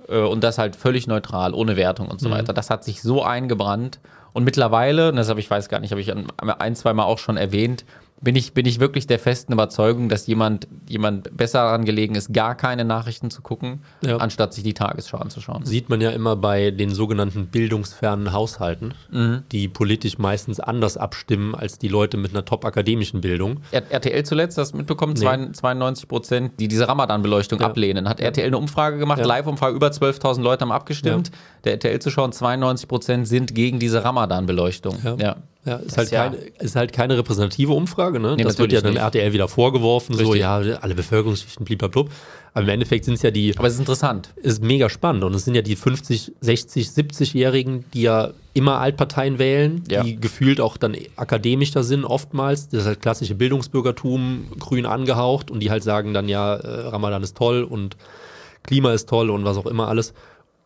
äh, und das halt völlig neutral, ohne Wertung und so mhm. weiter. Das hat sich so eingebrannt und mittlerweile, und das habe ich, weiß gar nicht, habe ich ein, ein, zwei Mal auch schon erwähnt, bin ich, bin ich wirklich der festen Überzeugung, dass jemand, jemand besser daran gelegen ist, gar keine Nachrichten zu gucken, ja. anstatt sich die Tagesschau anzuschauen.
Sieht man ja immer bei den sogenannten bildungsfernen Haushalten, mhm. die politisch meistens anders abstimmen als die Leute mit einer top-akademischen Bildung.
R RTL zuletzt, das mitbekommen, nee. 92 Prozent, die diese Ramadan-Beleuchtung ja. ablehnen. Hat RTL eine Umfrage gemacht, ja. Live-Umfrage, über 12.000 Leute haben abgestimmt. Der RTL-Zuschauer, 92 Prozent sind gegen diese Ramadan-Beleuchtung.
ja. Ja, ist, halt keine, ist halt keine repräsentative Umfrage, ne? Nee, das wird ja dann RTL wieder vorgeworfen, Richtig. so, ja, alle Bevölkerungsschichten, blub. Aber im Endeffekt sind es ja die. Aber es ist interessant. Ist mega spannend. Und es sind ja die 50, 60, 70-Jährigen, die ja immer Altparteien wählen, ja. die gefühlt auch dann akademischer sind, oftmals. Das ist halt klassische Bildungsbürgertum, grün angehaucht und die halt sagen dann, ja, äh, Ramadan ist toll und Klima ist toll und was auch immer alles.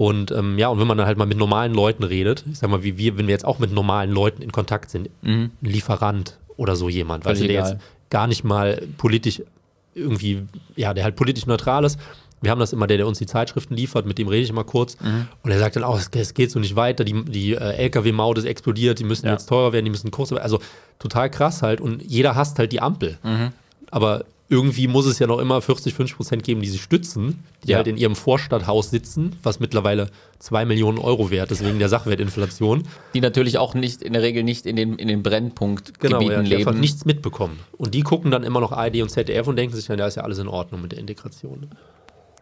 Und ähm, ja, und wenn man dann halt mal mit normalen Leuten redet, ich sag mal, wie wir, wenn wir jetzt auch mit normalen Leuten in Kontakt sind, mhm. ein Lieferant oder so jemand, weil der jetzt gar nicht mal politisch irgendwie, ja, der halt politisch neutral ist. Wir haben das immer, der, der uns die Zeitschriften liefert, mit dem rede ich mal kurz. Mhm. Und er sagt dann auch, oh, es geht so nicht weiter, die, die äh, Lkw-Maut ist explodiert, die müssen ja. jetzt teurer werden, die müssen kurz. Also total krass halt. Und jeder hasst halt die Ampel. Mhm. Aber irgendwie muss es ja noch immer 40, 50 Prozent geben, die sie stützen, die ja. halt in ihrem Vorstadthaus sitzen, was mittlerweile 2 Millionen Euro wert ist wegen der Sachwertinflation. Die natürlich auch nicht, in der Regel nicht in den, in den Brennpunktgebieten genau, ja, die leben. Einfach nichts mitbekommen. Und die gucken dann immer noch ARD und ZDF und denken
sich dann, da ist ja alles in Ordnung mit der Integration.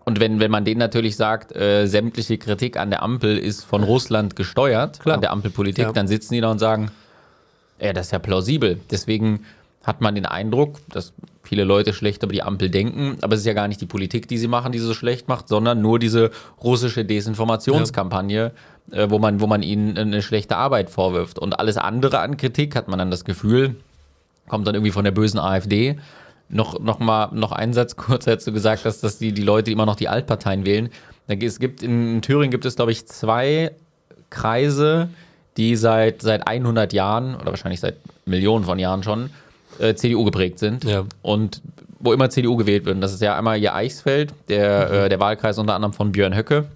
Und wenn, wenn man denen natürlich sagt, äh, sämtliche Kritik an der Ampel ist von Russland gesteuert, Klar. an der Ampelpolitik, ja. dann sitzen die da und sagen, ja, das ist ja plausibel. Deswegen hat man den Eindruck, dass viele Leute schlecht über die Ampel denken. Aber es ist ja gar nicht die Politik, die sie machen, die sie so schlecht macht, sondern nur diese russische Desinformationskampagne, ja. äh, wo, man, wo man ihnen eine schlechte Arbeit vorwirft. Und alles andere an Kritik hat man dann das Gefühl, kommt dann irgendwie von der bösen AfD. Noch, noch mal noch einen Satz kurz dazu gesagt hast, dass die, die Leute immer noch die Altparteien wählen. Es gibt in Thüringen gibt es, glaube ich, zwei Kreise, die seit, seit 100 Jahren oder wahrscheinlich seit Millionen von Jahren schon äh, CDU geprägt sind ja. und wo immer CDU gewählt wird. Und das ist ja einmal hier Eichsfeld, der, mhm. äh, der Wahlkreis unter anderem von Björn Höcke.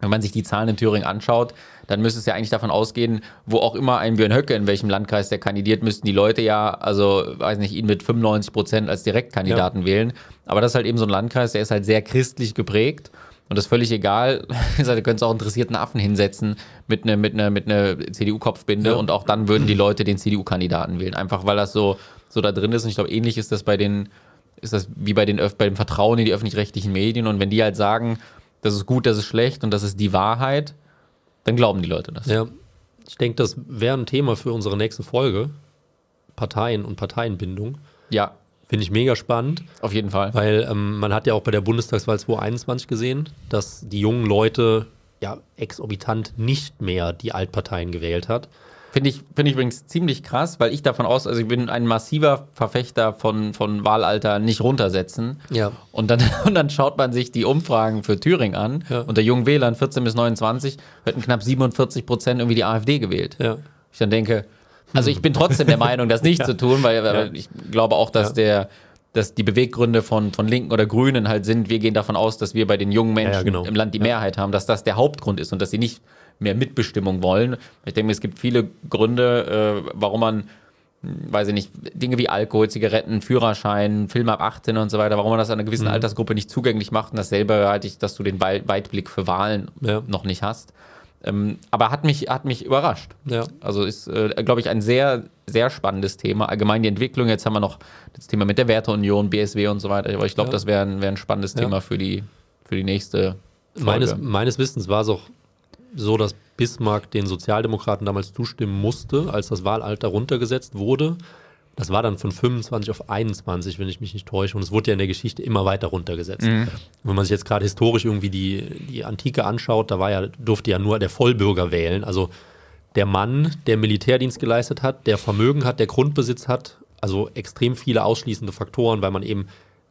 Wenn man sich die Zahlen in Thüringen anschaut, dann müsste es ja eigentlich davon ausgehen, wo auch immer ein Björn Höcke in welchem Landkreis der kandidiert, müssten die Leute ja, also weiß nicht, ihn mit 95 Prozent als Direktkandidaten ja. wählen. Aber das ist halt eben so ein Landkreis, der ist halt sehr christlich geprägt. Und das ist völlig egal. Ihr könnt es auch interessierten Affen hinsetzen mit einer mit ne, mit ne CDU-Kopfbinde ja. und auch dann würden die Leute den CDU-Kandidaten wählen. Einfach weil das so, so da drin ist. Und ich glaube, ähnlich ist das bei den, ist das wie bei den bei dem Vertrauen in die öffentlich-rechtlichen Medien. Und wenn die halt sagen, das ist gut, das ist schlecht
und das ist die Wahrheit, dann glauben die Leute das. Ja, ich denke, das wäre ein Thema für unsere nächste Folge. Parteien und Parteienbindung. Ja. Finde ich mega spannend. Auf jeden Fall. Weil ähm, man hat ja auch bei der Bundestagswahl 2021 gesehen, dass die jungen Leute ja exorbitant nicht mehr die Altparteien gewählt hat. Finde ich, find
ich übrigens ziemlich krass, weil ich davon aus, also ich bin ein massiver Verfechter von, von Wahlalter nicht runtersetzen. Ja. Und dann, und dann schaut man sich die Umfragen für Thüringen an. Ja. Unter jungen Wählern 14 bis 29 hätten knapp 47 Prozent irgendwie die AfD gewählt. Ja. Ich dann denke,
also ich bin trotzdem der Meinung, das nicht ja. zu tun,
weil, weil ja. ich glaube auch, dass der dass die Beweggründe von, von Linken oder Grünen halt sind, wir gehen davon aus, dass wir bei den jungen Menschen genau. im Land die Mehrheit haben, dass das der Hauptgrund ist und dass sie nicht mehr Mitbestimmung wollen. Ich denke, es gibt viele Gründe, äh, warum man weiß ich nicht, Dinge wie Alkohol, Zigaretten, Führerschein, Film ab 18 und so weiter, warum man das einer gewissen mhm. Altersgruppe nicht zugänglich macht. Und dasselbe halte ich, dass du den Weitblick für Wahlen ja. noch nicht hast. Ähm, aber hat mich, hat mich überrascht. Ja. Also ist, äh, glaube ich, ein sehr, sehr spannendes Thema. Allgemein die Entwicklung. Jetzt haben wir noch das Thema mit der Werteunion, BSW
und so weiter. Aber ich glaube, ja. das wäre ein,
wär ein spannendes Thema für die, für die nächste
Folge. Meines, meines Wissens war es auch so, dass Bismarck den Sozialdemokraten damals zustimmen musste, als das Wahlalter runtergesetzt wurde. Das war dann von 25 auf 21, wenn ich mich nicht täusche. Und es wurde ja in der Geschichte immer weiter runtergesetzt. Mhm. Wenn man sich jetzt gerade historisch irgendwie die, die Antike anschaut, da war ja, durfte ja nur der Vollbürger wählen. Also der Mann, der Militärdienst geleistet hat, der Vermögen hat, der Grundbesitz hat. Also extrem viele ausschließende Faktoren, weil man eben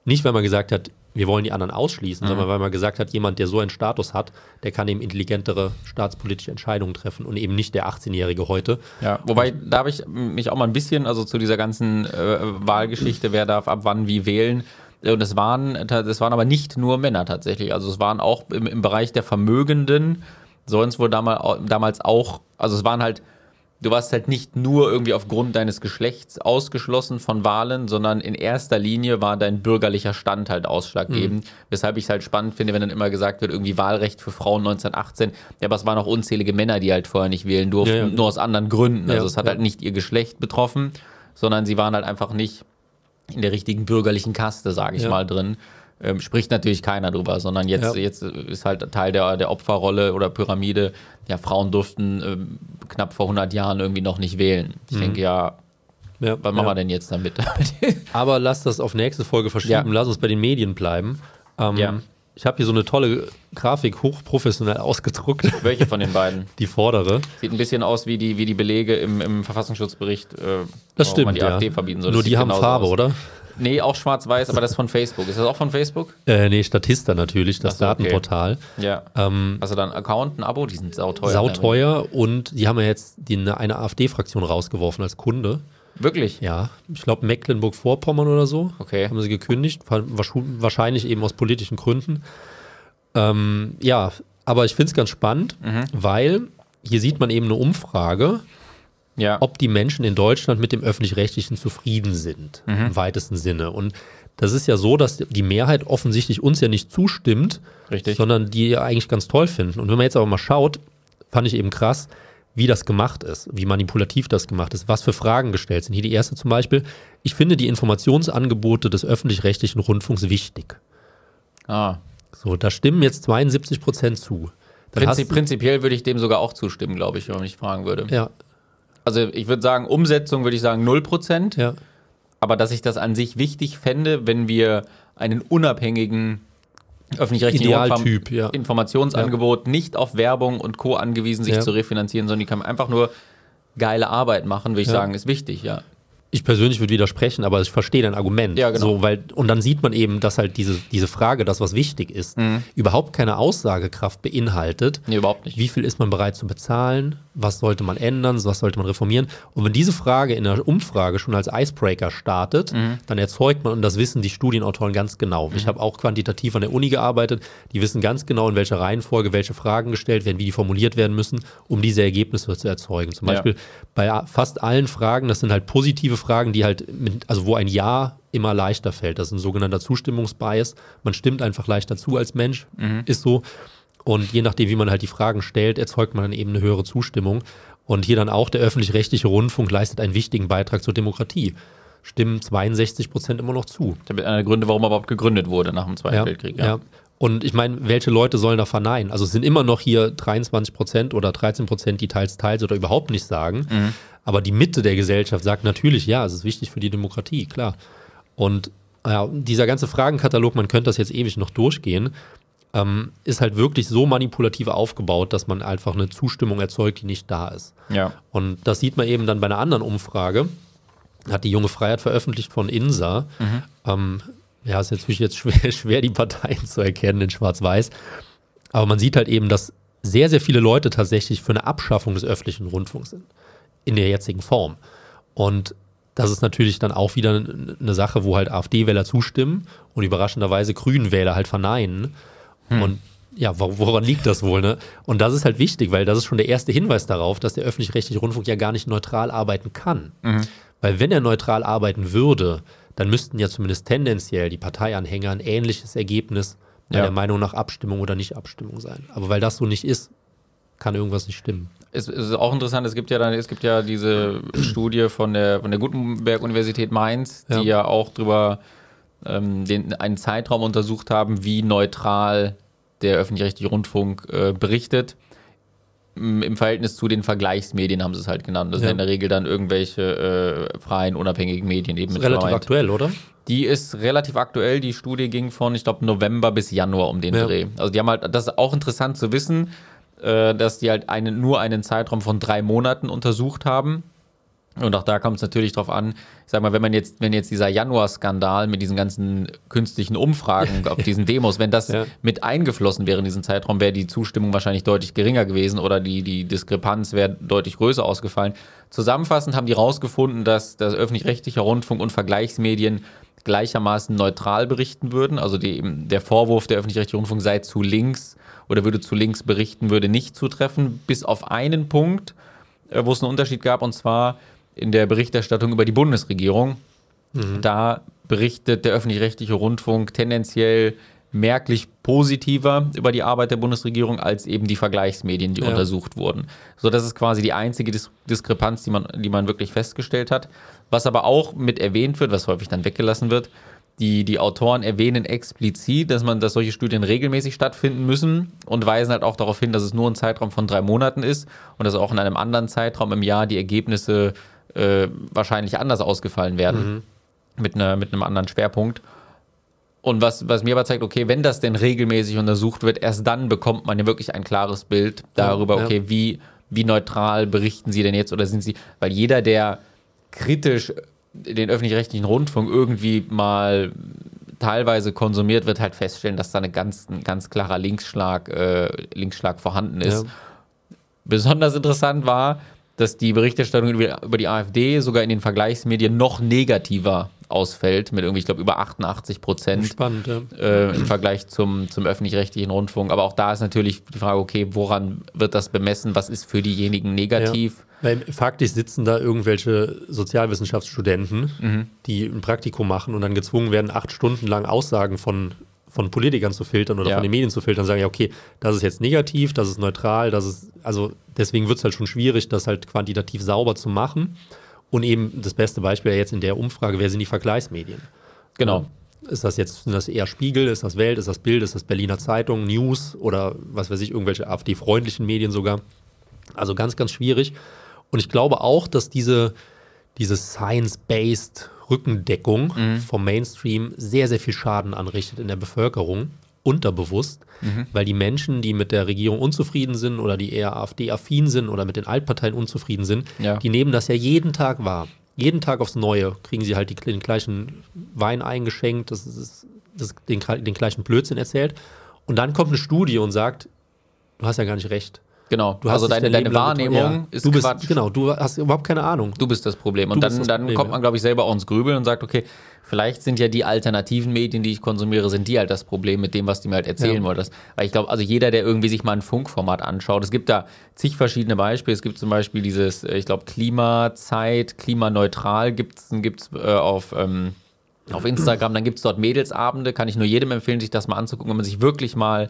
nicht, weil man gesagt hat, wir wollen die anderen ausschließen, mhm. sondern weil man gesagt hat, jemand, der so einen Status hat, der kann eben intelligentere staatspolitische Entscheidungen treffen und eben nicht der 18-Jährige heute. Ja, wobei,
da habe ich mich auch mal ein bisschen, also zu dieser ganzen äh, Wahlgeschichte, wer darf ab wann wie wählen, und äh, es waren, es waren aber nicht nur Männer tatsächlich. Also es waren auch im, im Bereich der Vermögenden, sonst wohl damals auch, also es waren halt du warst halt nicht nur irgendwie aufgrund deines Geschlechts ausgeschlossen von Wahlen, sondern in erster Linie war dein bürgerlicher Stand halt ausschlaggebend. Mhm. Weshalb ich es halt spannend finde, wenn dann immer gesagt wird, irgendwie Wahlrecht für Frauen 1918. Ja, aber es waren auch unzählige Männer, die halt vorher nicht wählen durften, ja, ja. nur aus anderen Gründen. also es hat halt nicht ihr Geschlecht betroffen, sondern sie waren halt einfach nicht in der richtigen bürgerlichen Kaste, sage ich mal, drin ähm, spricht natürlich keiner drüber, sondern jetzt, ja. jetzt ist halt Teil der, der Opferrolle oder Pyramide. Ja, Frauen durften ähm, knapp vor 100 Jahren irgendwie noch nicht wählen. Ich mhm. denke ja, ja, was machen wir denn jetzt damit?
Aber lass das auf nächste Folge verschieben. Lass uns bei den Medien bleiben. Ähm, ja. Ich habe hier so eine tolle Grafik hochprofessionell ausgedruckt. Welche von den beiden? Die vordere.
Sieht ein bisschen aus wie die, wie die Belege im, im Verfassungsschutzbericht. Äh, das stimmt. Man die ja. AfD verbieten soll. Nur die haben Farbe, aus. oder? Nee, auch schwarz-weiß, aber das ist von Facebook. Ist das auch von Facebook?
Äh, nee, Statista natürlich, das so, Datenportal. Okay. Ja. Ähm,
also dann Account, ein Abo, die sind sauteuer. Sauteuer
und die haben ja jetzt die, eine AfD-Fraktion rausgeworfen als Kunde. Wirklich? Ja, ich glaube Mecklenburg-Vorpommern oder so. Okay. Haben sie gekündigt, wahrscheinlich eben aus politischen Gründen. Ähm, ja, aber ich finde es ganz spannend, mhm. weil hier sieht man eben eine Umfrage ja. ob die Menschen in Deutschland mit dem öffentlich-rechtlichen zufrieden sind, mhm. im weitesten Sinne. Und das ist ja so, dass die Mehrheit offensichtlich uns ja nicht zustimmt, Richtig. sondern die ja eigentlich ganz toll finden. Und wenn man jetzt aber mal schaut, fand ich eben krass, wie das gemacht ist, wie manipulativ das gemacht ist, was für Fragen gestellt sind. Hier die erste zum Beispiel, ich finde die Informationsangebote des öffentlich-rechtlichen Rundfunks wichtig. Ah. So, da stimmen jetzt 72 Prozent zu. Prinzip,
prinzipiell würde ich dem sogar auch zustimmen, glaube ich, wenn man mich fragen würde. Ja, also ich würde sagen, Umsetzung würde ich sagen 0%. Ja. Aber dass ich das an sich wichtig fände, wenn wir einen unabhängigen öffentlich-rechtlichen Inform ja. Informationsangebot ja. nicht auf Werbung und Co. angewiesen, sich ja. zu refinanzieren, sondern die kann einfach nur geile Arbeit machen, würde ich sagen, ist wichtig, ja
ich persönlich würde widersprechen, aber ich verstehe dein Argument. Ja, genau. So, weil, und dann sieht man eben, dass halt diese, diese Frage, das, was wichtig ist, mhm. überhaupt keine Aussagekraft beinhaltet. Nee, überhaupt nicht. Wie viel ist man bereit zu bezahlen? Was sollte man ändern? Was sollte man reformieren? Und wenn diese Frage in der Umfrage schon als Icebreaker startet, mhm. dann erzeugt man, und das wissen die Studienautoren ganz genau. Mhm. Ich habe auch quantitativ an der Uni gearbeitet. Die wissen ganz genau, in welcher Reihenfolge welche Fragen gestellt werden, wie die formuliert werden müssen, um diese Ergebnisse zu erzeugen. Zum Beispiel ja. bei fast allen Fragen, das sind halt positive Fragen, Fragen, die halt, mit, also wo ein Ja immer leichter fällt. Das ist ein sogenannter Zustimmungsbias. Man stimmt einfach leichter zu als Mensch, mhm. ist so. Und je nachdem, wie man halt die Fragen stellt, erzeugt man dann eben eine höhere Zustimmung. Und hier dann auch der öffentlich-rechtliche Rundfunk leistet einen wichtigen Beitrag zur Demokratie. Stimmen 62 Prozent immer noch zu. Das ist einer der Gründe,
warum er überhaupt gegründet wurde nach dem Zweiten ja, Weltkrieg. Ja. ja.
Und ich meine, welche Leute sollen da verneinen? Also es sind immer noch hier 23 Prozent oder 13 Prozent, die teils, teils oder überhaupt nichts sagen. Mhm. Aber die Mitte der Gesellschaft sagt natürlich, ja, es ist wichtig für die Demokratie, klar. Und ja, dieser ganze Fragenkatalog, man könnte das jetzt ewig noch durchgehen, ähm, ist halt wirklich so manipulativ aufgebaut, dass man einfach eine Zustimmung erzeugt, die nicht da ist. Ja. Und das sieht man eben dann bei einer anderen Umfrage. Hat die junge Freiheit veröffentlicht von INSA. Mhm. Ähm, ja, ist natürlich jetzt schwer, schwer, die Parteien zu erkennen in Schwarz-Weiß. Aber man sieht halt eben, dass sehr, sehr viele Leute tatsächlich für eine Abschaffung des öffentlichen Rundfunks sind. In der jetzigen Form. Und das ist natürlich dann auch wieder eine Sache, wo halt AfD-Wähler zustimmen und überraschenderweise Grünen-Wähler halt verneinen. Hm. Und ja, woran liegt das wohl? Ne? Und das ist halt wichtig, weil das ist schon der erste Hinweis darauf, dass der öffentlich-rechtliche Rundfunk ja gar nicht neutral arbeiten kann. Mhm. Weil wenn er neutral arbeiten würde, dann müssten ja zumindest tendenziell die Parteianhänger ein ähnliches Ergebnis ja. der Meinung nach Abstimmung oder Nicht-Abstimmung sein. Aber weil das so nicht ist, kann irgendwas nicht stimmen.
Es ist auch interessant, es gibt ja dann, es gibt ja diese Studie von der, von der Gutenberg-Universität Mainz, die ja. ja, auch darüber ähm, einen Zeitraum untersucht haben, wie neutral der öffentlich-rechtliche Rundfunk äh, berichtet im Verhältnis zu den Vergleichsmedien haben sie es halt genannt. Das ja. sind in der Regel dann irgendwelche äh, freien, unabhängigen Medien eben. Ist relativ aktuell, oder? Die ist relativ aktuell. Die Studie ging von, ich glaube, November bis Januar um den ja. Dreh. Also die haben halt, das ist auch interessant zu wissen, äh, dass die halt einen, nur einen Zeitraum von drei Monaten untersucht haben und auch da kommt es natürlich drauf an, ich sag mal, wenn man jetzt, wenn jetzt dieser Januar-Skandal mit diesen ganzen künstlichen Umfragen auf diesen Demos, wenn das ja. mit eingeflossen wäre in diesen Zeitraum, wäre die Zustimmung wahrscheinlich deutlich geringer gewesen oder die, die Diskrepanz wäre deutlich größer ausgefallen. Zusammenfassend haben die herausgefunden, dass das öffentlich-rechtliche Rundfunk und Vergleichsmedien gleichermaßen neutral berichten würden. Also die, der Vorwurf, der öffentlich-rechtliche Rundfunk sei zu links oder würde zu links berichten, würde nicht zutreffen, bis auf einen Punkt, äh, wo es einen Unterschied gab, und zwar in der Berichterstattung über die Bundesregierung. Mhm. Da berichtet der öffentlich-rechtliche Rundfunk tendenziell merklich positiver über die Arbeit der Bundesregierung als eben die Vergleichsmedien, die ja. untersucht wurden. So, das ist quasi die einzige Dis Diskrepanz, die man, die man wirklich festgestellt hat. Was aber auch mit erwähnt wird, was häufig dann weggelassen wird, die, die Autoren erwähnen explizit, dass man, dass solche Studien regelmäßig stattfinden müssen und weisen halt auch darauf hin, dass es nur ein Zeitraum von drei Monaten ist und dass auch in einem anderen Zeitraum im Jahr die Ergebnisse äh, wahrscheinlich anders ausgefallen werden. Mhm. Mit, einer, mit einem anderen Schwerpunkt. Und was, was mir aber zeigt, okay, wenn das denn regelmäßig untersucht wird, erst dann bekommt man ja wirklich ein klares Bild darüber, ja, ja. okay, wie, wie neutral berichten sie denn jetzt oder sind sie, weil jeder, der kritisch den öffentlich-rechtlichen Rundfunk irgendwie mal teilweise konsumiert, wird halt feststellen, dass da eine ganz, ein ganz klarer Linksschlag, äh, Linksschlag vorhanden ist. Ja. Besonders interessant war, dass die Berichterstattung über die AfD sogar in den Vergleichsmedien noch negativer ausfällt, mit irgendwie, ich glaube, über 88 Prozent Spannend, ja. äh, im Vergleich zum, zum öffentlich-rechtlichen Rundfunk. Aber auch da ist natürlich die Frage, okay, woran wird das bemessen? Was ist für diejenigen negativ?
Ja. Weil faktisch sitzen da irgendwelche Sozialwissenschaftsstudenten, mhm. die ein Praktikum machen und dann gezwungen werden, acht Stunden lang Aussagen von von Politikern zu filtern oder ja. von den Medien zu filtern, sagen ja, okay, das ist jetzt negativ, das ist neutral, das ist, also deswegen wird es halt schon schwierig, das halt quantitativ sauber zu machen. Und eben das beste Beispiel jetzt in der Umfrage, wer sind die Vergleichsmedien? Genau. Ähm, ist das jetzt sind das eher Spiegel, ist das Welt, ist das Bild, ist das Berliner Zeitung, News oder was weiß ich, irgendwelche AfD-freundlichen Medien sogar? Also ganz, ganz schwierig. Und ich glaube auch, dass diese, diese Science-Based Rückendeckung mhm. vom Mainstream sehr, sehr viel Schaden anrichtet in der Bevölkerung, unterbewusst, mhm. weil die Menschen, die mit der Regierung unzufrieden sind oder die eher AfD-affin sind oder mit den Altparteien unzufrieden sind, ja. die nehmen das ja jeden Tag wahr. Jeden Tag aufs Neue kriegen sie halt die, den gleichen Wein eingeschenkt, das ist, das, den, den gleichen Blödsinn erzählt. Und dann kommt eine Studie und sagt, du hast ja gar nicht recht. Genau. Du also deine, deine Wahrnehmung ja. ist du bist, Quatsch. Genau, du hast überhaupt keine Ahnung. Du bist
das Problem. Und dann, dann Problem, kommt man, glaube ich, selber auch ins Grübeln und sagt, okay, vielleicht sind ja die alternativen Medien, die ich konsumiere, sind die halt das Problem mit dem, was die mir halt erzählen ja. wolltest. Weil ich glaube, also jeder, der irgendwie sich mal ein Funkformat anschaut, es gibt da zig verschiedene Beispiele. Es gibt zum Beispiel dieses, äh, ich glaube, Klimazeit, klimaneutral gibt es gibt's, äh, auf ähm, auf Instagram, dann gibt es dort Mädelsabende, kann ich nur jedem empfehlen, sich das mal anzugucken, wenn man sich wirklich mal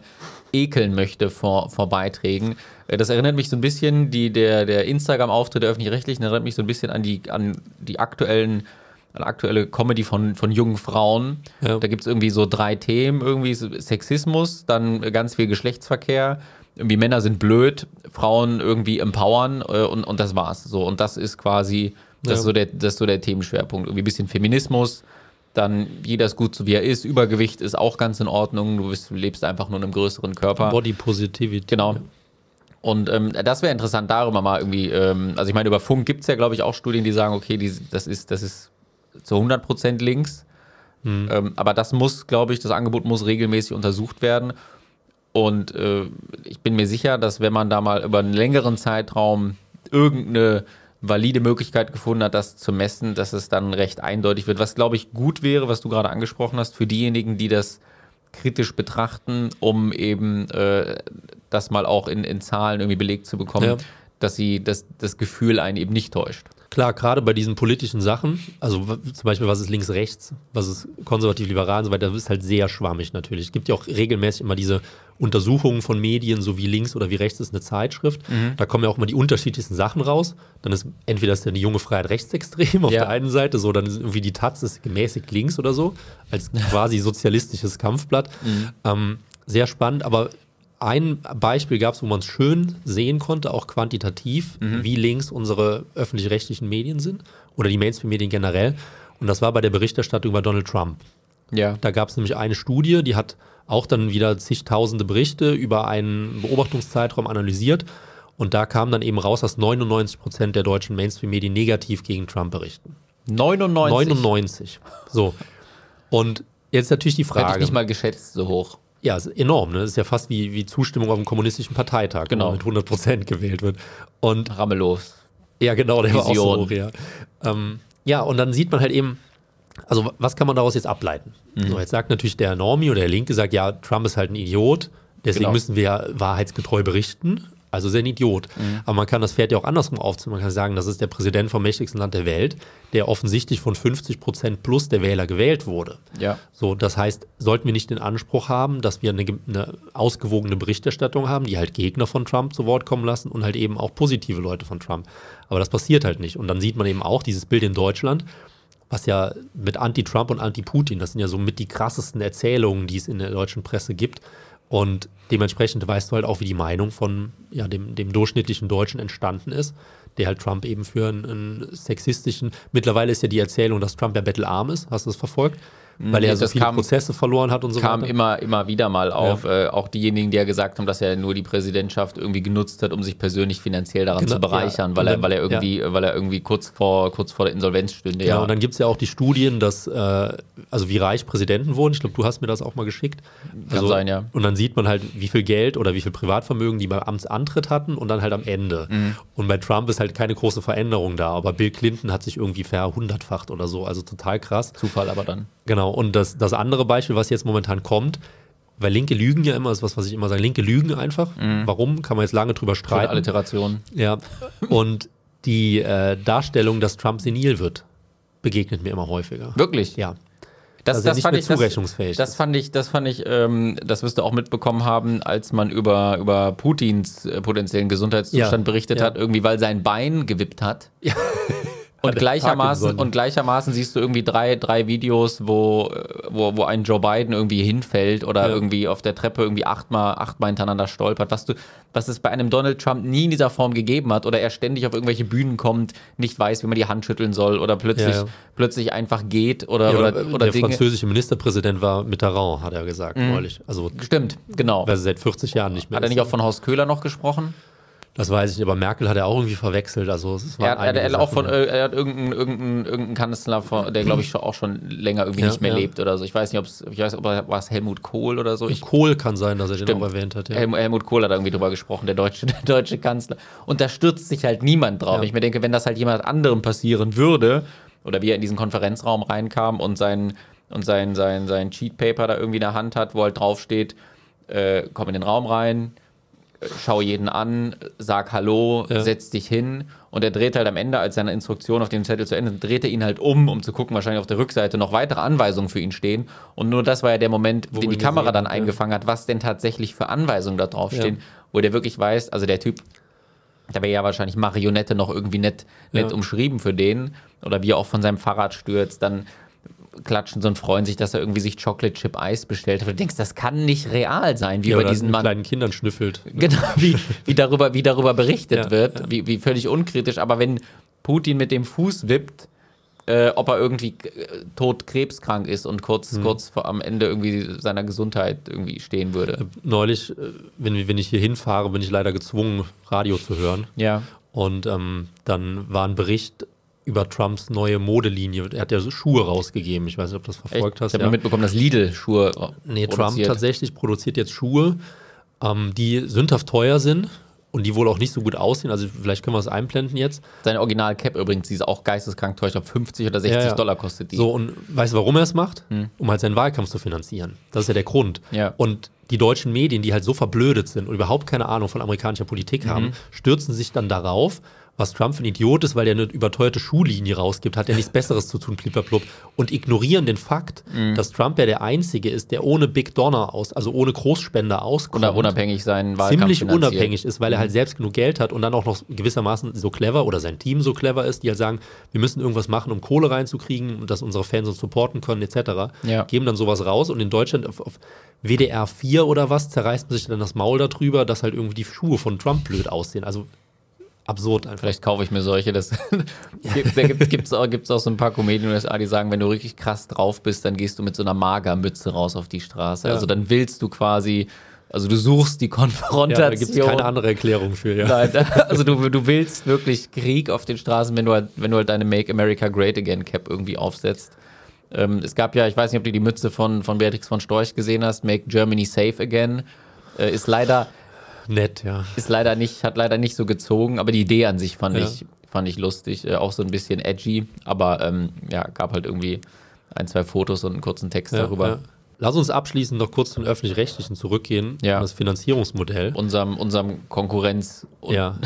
ekeln möchte vor, vor Beiträgen. Äh, das erinnert mich so ein bisschen, die, der, der Instagram-Auftritt der Öffentlich-Rechtlichen erinnert mich so ein bisschen an die, an die aktuellen eine aktuelle Comedy von, von jungen Frauen. Ja. Da gibt es irgendwie so drei Themen, irgendwie Sexismus, dann ganz viel Geschlechtsverkehr, irgendwie Männer sind blöd, Frauen irgendwie empowern äh, und, und das war's. So, und das ist quasi, das, ja. ist so der, das ist so der Themenschwerpunkt. Irgendwie ein bisschen Feminismus, dann jeder ist gut, so wie er ist. Übergewicht ist auch ganz in Ordnung. Du, bist, du lebst einfach nur in einem größeren Körper. Body Positivity. Genau. Und ähm, das wäre interessant, darüber mal irgendwie, ähm, also ich meine, über Funk gibt es ja, glaube ich, auch Studien, die sagen, okay, die, das, ist, das ist zu 100% links. Mhm. Ähm, aber das muss, glaube ich, das Angebot muss regelmäßig untersucht werden. Und äh, ich bin mir sicher, dass wenn man da mal über einen längeren Zeitraum irgendeine valide Möglichkeit gefunden hat, das zu messen, dass es dann recht eindeutig wird. Was, glaube ich, gut wäre, was du gerade angesprochen hast, für diejenigen, die das kritisch betrachten, um eben äh, das mal auch
in, in Zahlen irgendwie belegt zu bekommen, ja. dass sie das, das Gefühl einen eben nicht täuscht klar, gerade bei diesen politischen Sachen, also zum Beispiel, was ist links-rechts, was ist konservativ-liberal und so weiter, das ist halt sehr schwammig natürlich. Es gibt ja auch regelmäßig immer diese Untersuchungen von Medien, so wie links oder wie rechts ist eine Zeitschrift. Mhm. Da kommen ja auch immer die unterschiedlichsten Sachen raus. Dann ist entweder ist ja die junge Freiheit rechtsextrem auf ja. der einen Seite, so dann ist irgendwie die Taz ist gemäßigt links oder so, als quasi sozialistisches Kampfblatt. Mhm. Ähm, sehr spannend, aber ein Beispiel gab es, wo man es schön sehen konnte, auch quantitativ, mhm. wie links unsere öffentlich-rechtlichen Medien sind oder die Mainstream-Medien generell. Und das war bei der Berichterstattung über Donald Trump. Ja. Da gab es nämlich eine Studie, die hat auch dann wieder zigtausende Berichte über einen Beobachtungszeitraum analysiert. Und da kam dann eben raus, dass 99 Prozent der deutschen Mainstream-Medien negativ gegen Trump berichten. 99? 99. So. Und jetzt natürlich die Frage. Hätte ich nicht mal geschätzt so hoch. Ja, ist enorm. Ne? Das ist ja fast wie, wie Zustimmung auf dem kommunistischen Parteitag, genau. wo mit 100 Prozent gewählt wird. Und Ramelow. Ja, genau, der Vision. war auch so hoch, ja. Ähm, ja, und dann sieht man halt eben, also was kann man daraus jetzt ableiten? Mhm. So, jetzt sagt natürlich der Normie oder der Linke, sagt, ja, Trump ist halt ein Idiot, deswegen genau. müssen wir wahrheitsgetreu berichten. Also sehr ein Idiot. Mhm. Aber man kann das Pferd ja auch andersrum aufziehen. Man kann sagen, das ist der Präsident vom mächtigsten Land der Welt, der offensichtlich von 50 Prozent plus der Wähler gewählt wurde. Ja. So, das heißt, sollten wir nicht den Anspruch haben, dass wir eine, eine ausgewogene Berichterstattung haben, die halt Gegner von Trump zu Wort kommen lassen und halt eben auch positive Leute von Trump. Aber das passiert halt nicht. Und dann sieht man eben auch dieses Bild in Deutschland was ja mit Anti-Trump und Anti-Putin, das sind ja so mit die krassesten Erzählungen, die es in der deutschen Presse gibt, und dementsprechend weißt du halt auch, wie die Meinung von ja, dem, dem durchschnittlichen Deutschen entstanden ist, der halt Trump eben für einen, einen sexistischen. Mittlerweile ist ja die Erzählung, dass Trump ja bettelarm ist. Hast du das verfolgt? weil er so viele kam, Prozesse verloren hat und so kam weiter. immer,
immer wieder mal auf. Ja. Äh, auch diejenigen, die ja gesagt haben, dass er nur die Präsidentschaft irgendwie genutzt hat, um sich persönlich finanziell daran genau, zu bereichern, ja. weil, dann, er, weil, er irgendwie, ja. weil er irgendwie kurz vor,
kurz vor der Insolvenz stünde. Genau, ja, und dann gibt es ja auch die Studien, dass, äh, also wie reich Präsidenten wurden. Ich glaube, du hast mir das auch mal geschickt. Also, Kann sein, ja. Und dann sieht man halt, wie viel Geld oder wie viel Privatvermögen die beim Amtsantritt hatten und dann halt am Ende. Mhm. Und bei Trump ist halt keine große Veränderung da, aber Bill Clinton hat sich irgendwie verhundertfacht oder so, also total krass. Zufall aber dann. Genau, und das, das andere Beispiel, was jetzt momentan kommt, weil Linke lügen ja immer, ist was, was ich immer sage. Linke lügen einfach. Mhm. Warum? Kann man jetzt lange drüber streiten. Coole Alliteration. Ja. Und die äh, Darstellung, dass Trump senil wird, begegnet mir immer häufiger. Wirklich? Ja. Das, also das, fand ich, das,
das, fand ich, das fand ich, ähm, das wirst du auch mitbekommen haben, als man über, über Putins äh, potenziellen Gesundheitszustand ja, berichtet ja. hat, irgendwie weil sein Bein gewippt hat. Ja. Und gleichermaßen, und gleichermaßen siehst du irgendwie drei, drei Videos, wo, wo, wo ein Joe Biden irgendwie hinfällt oder ja. irgendwie auf der Treppe irgendwie achtmal, achtmal hintereinander stolpert, was du, was es bei einem Donald Trump nie in dieser Form gegeben hat oder er ständig auf irgendwelche Bühnen kommt, nicht weiß, wie man die Hand
schütteln soll oder plötzlich, ja, ja. plötzlich einfach geht oder, oder, oder, äh, oder, Der Dinge. französische Ministerpräsident war Mitterrand, hat er gesagt, mhm. neulich. Also, Stimmt, genau. Weil er seit 40 Jahren nicht mehr. Hat er nicht auch von Horst Köhler noch gesprochen? Das weiß ich nicht, aber Merkel hat er auch irgendwie verwechselt. Also es war er, er, er, auch
von, äh, er hat irgendeinen irgendein, irgendein Kanzler, von, der glaube ich auch schon länger irgendwie ja, nicht mehr ja. lebt oder so. Ich weiß nicht, ob's, ich weiß, ob er, war es Helmut Kohl oder so. Ich, Kohl kann sein, dass er stimmt. den auch erwähnt hat. Ja. Helmut, Helmut Kohl hat irgendwie drüber gesprochen, der deutsche, der deutsche Kanzler. Und da stürzt sich halt niemand drauf. Ich mir denke, wenn das halt jemand anderem passieren würde oder wie er in diesen Konferenzraum reinkam und sein, und sein, sein, sein Cheat da irgendwie in der Hand hat, wo halt draufsteht, äh, komm in den Raum rein, schau jeden an, sag Hallo, ja. setz dich hin. Und er dreht halt am Ende, als seine Instruktion auf dem Zettel zu Ende, dreht er ihn halt um, um zu gucken, wahrscheinlich auf der Rückseite noch weitere Anweisungen für ihn stehen. Und nur das war ja der Moment, wo den die Kamera sehen, dann eingefangen ja. hat, was denn tatsächlich für Anweisungen da draufstehen, ja. wo der wirklich weiß, also der Typ, da wäre ja wahrscheinlich Marionette noch irgendwie nett, nett umschrieben für den. Oder wie er auch von seinem Fahrrad stürzt, dann klatschen und freuen sich, dass er irgendwie sich Chocolate Chip Eis bestellt hat. Du denkst, das kann nicht real sein, wie ja, über diesen Mann. kleinen Kindern schnüffelt. Genau, wie, wie, darüber, wie darüber berichtet ja, wird, ja. Wie, wie völlig unkritisch. Aber wenn Putin mit dem Fuß wippt, äh, ob er irgendwie äh, tot krebskrank ist und kurz, mhm. kurz vor, am Ende irgendwie seiner Gesundheit irgendwie stehen würde. Äh,
neulich, äh, wenn, wenn ich hier hinfahre, bin ich leider gezwungen, Radio zu hören. Ja. Und ähm, dann war ein Bericht über Trumps neue Modelinie. Er hat ja so Schuhe rausgegeben. Ich weiß nicht, ob du das verfolgt Echt? hast. Ich habe ja. mitbekommen, dass Lidl Schuhe Nee, produziert. Trump tatsächlich produziert jetzt Schuhe, ähm, die sündhaft teuer sind und die wohl auch nicht so gut aussehen. Also vielleicht können wir es einblenden jetzt. Seine Original Cap übrigens, die ist auch geisteskrank teuer. Ich glaube 50 oder 60 ja, ja. Dollar kostet die. So, und weißt du, warum er es macht? Hm. Um halt seinen Wahlkampf zu finanzieren. Das ist ja der Grund. Ja. Und die deutschen Medien, die halt so verblödet sind und überhaupt keine Ahnung von amerikanischer Politik mhm. haben, stürzen sich dann darauf was Trump für ein Idiot ist, weil er eine überteuerte Schuhlinie rausgibt, hat er nichts Besseres zu tun, blub Und ignorieren den Fakt, mhm. dass Trump ja der Einzige ist, der ohne Big Donner aus, also ohne Großspender auskommt. Oder unabhängig sein Wahlkampf Ziemlich finanziert. unabhängig ist, weil er halt mhm. selbst genug Geld hat und dann auch noch gewissermaßen so clever oder sein Team so clever ist, die halt sagen, wir müssen irgendwas machen, um Kohle reinzukriegen, und dass unsere Fans uns supporten können, etc. Ja. Geben dann sowas raus und in Deutschland auf, auf WDR 4 oder was zerreißt man sich dann das Maul darüber, dass halt irgendwie die Schuhe von Trump blöd aussehen. Also absurd einfach. Vielleicht kaufe ich mir solche. Das
gibt es auch, auch so ein paar Comedien in den USA, die sagen, wenn du richtig krass drauf bist, dann gehst du mit so einer Magermütze raus auf die Straße. Ja. Also dann willst du quasi. Also du suchst die Konfrontation. Ja, da gibt es keine andere Erklärung für, ja. Nein, also du, du willst wirklich Krieg auf den Straßen, wenn du halt, wenn du halt deine Make America Great Again Cap irgendwie aufsetzt. Ähm, es gab ja, ich weiß nicht, ob du die Mütze von, von Beatrix von Storch gesehen hast, Make Germany Safe Again. Äh, ist leider, nett, ja. Ist leider nicht, hat leider nicht so gezogen, aber die Idee an sich fand, ja. ich, fand ich lustig, äh, auch so ein bisschen edgy, aber ähm, ja, gab halt irgendwie ein, zwei Fotos und einen kurzen Text ja, darüber. Ja. Lass
uns abschließend noch kurz zum Öffentlich-Rechtlichen zurückgehen, ja. das Finanzierungsmodell. Unserem, unserem Konkurrenz. ja,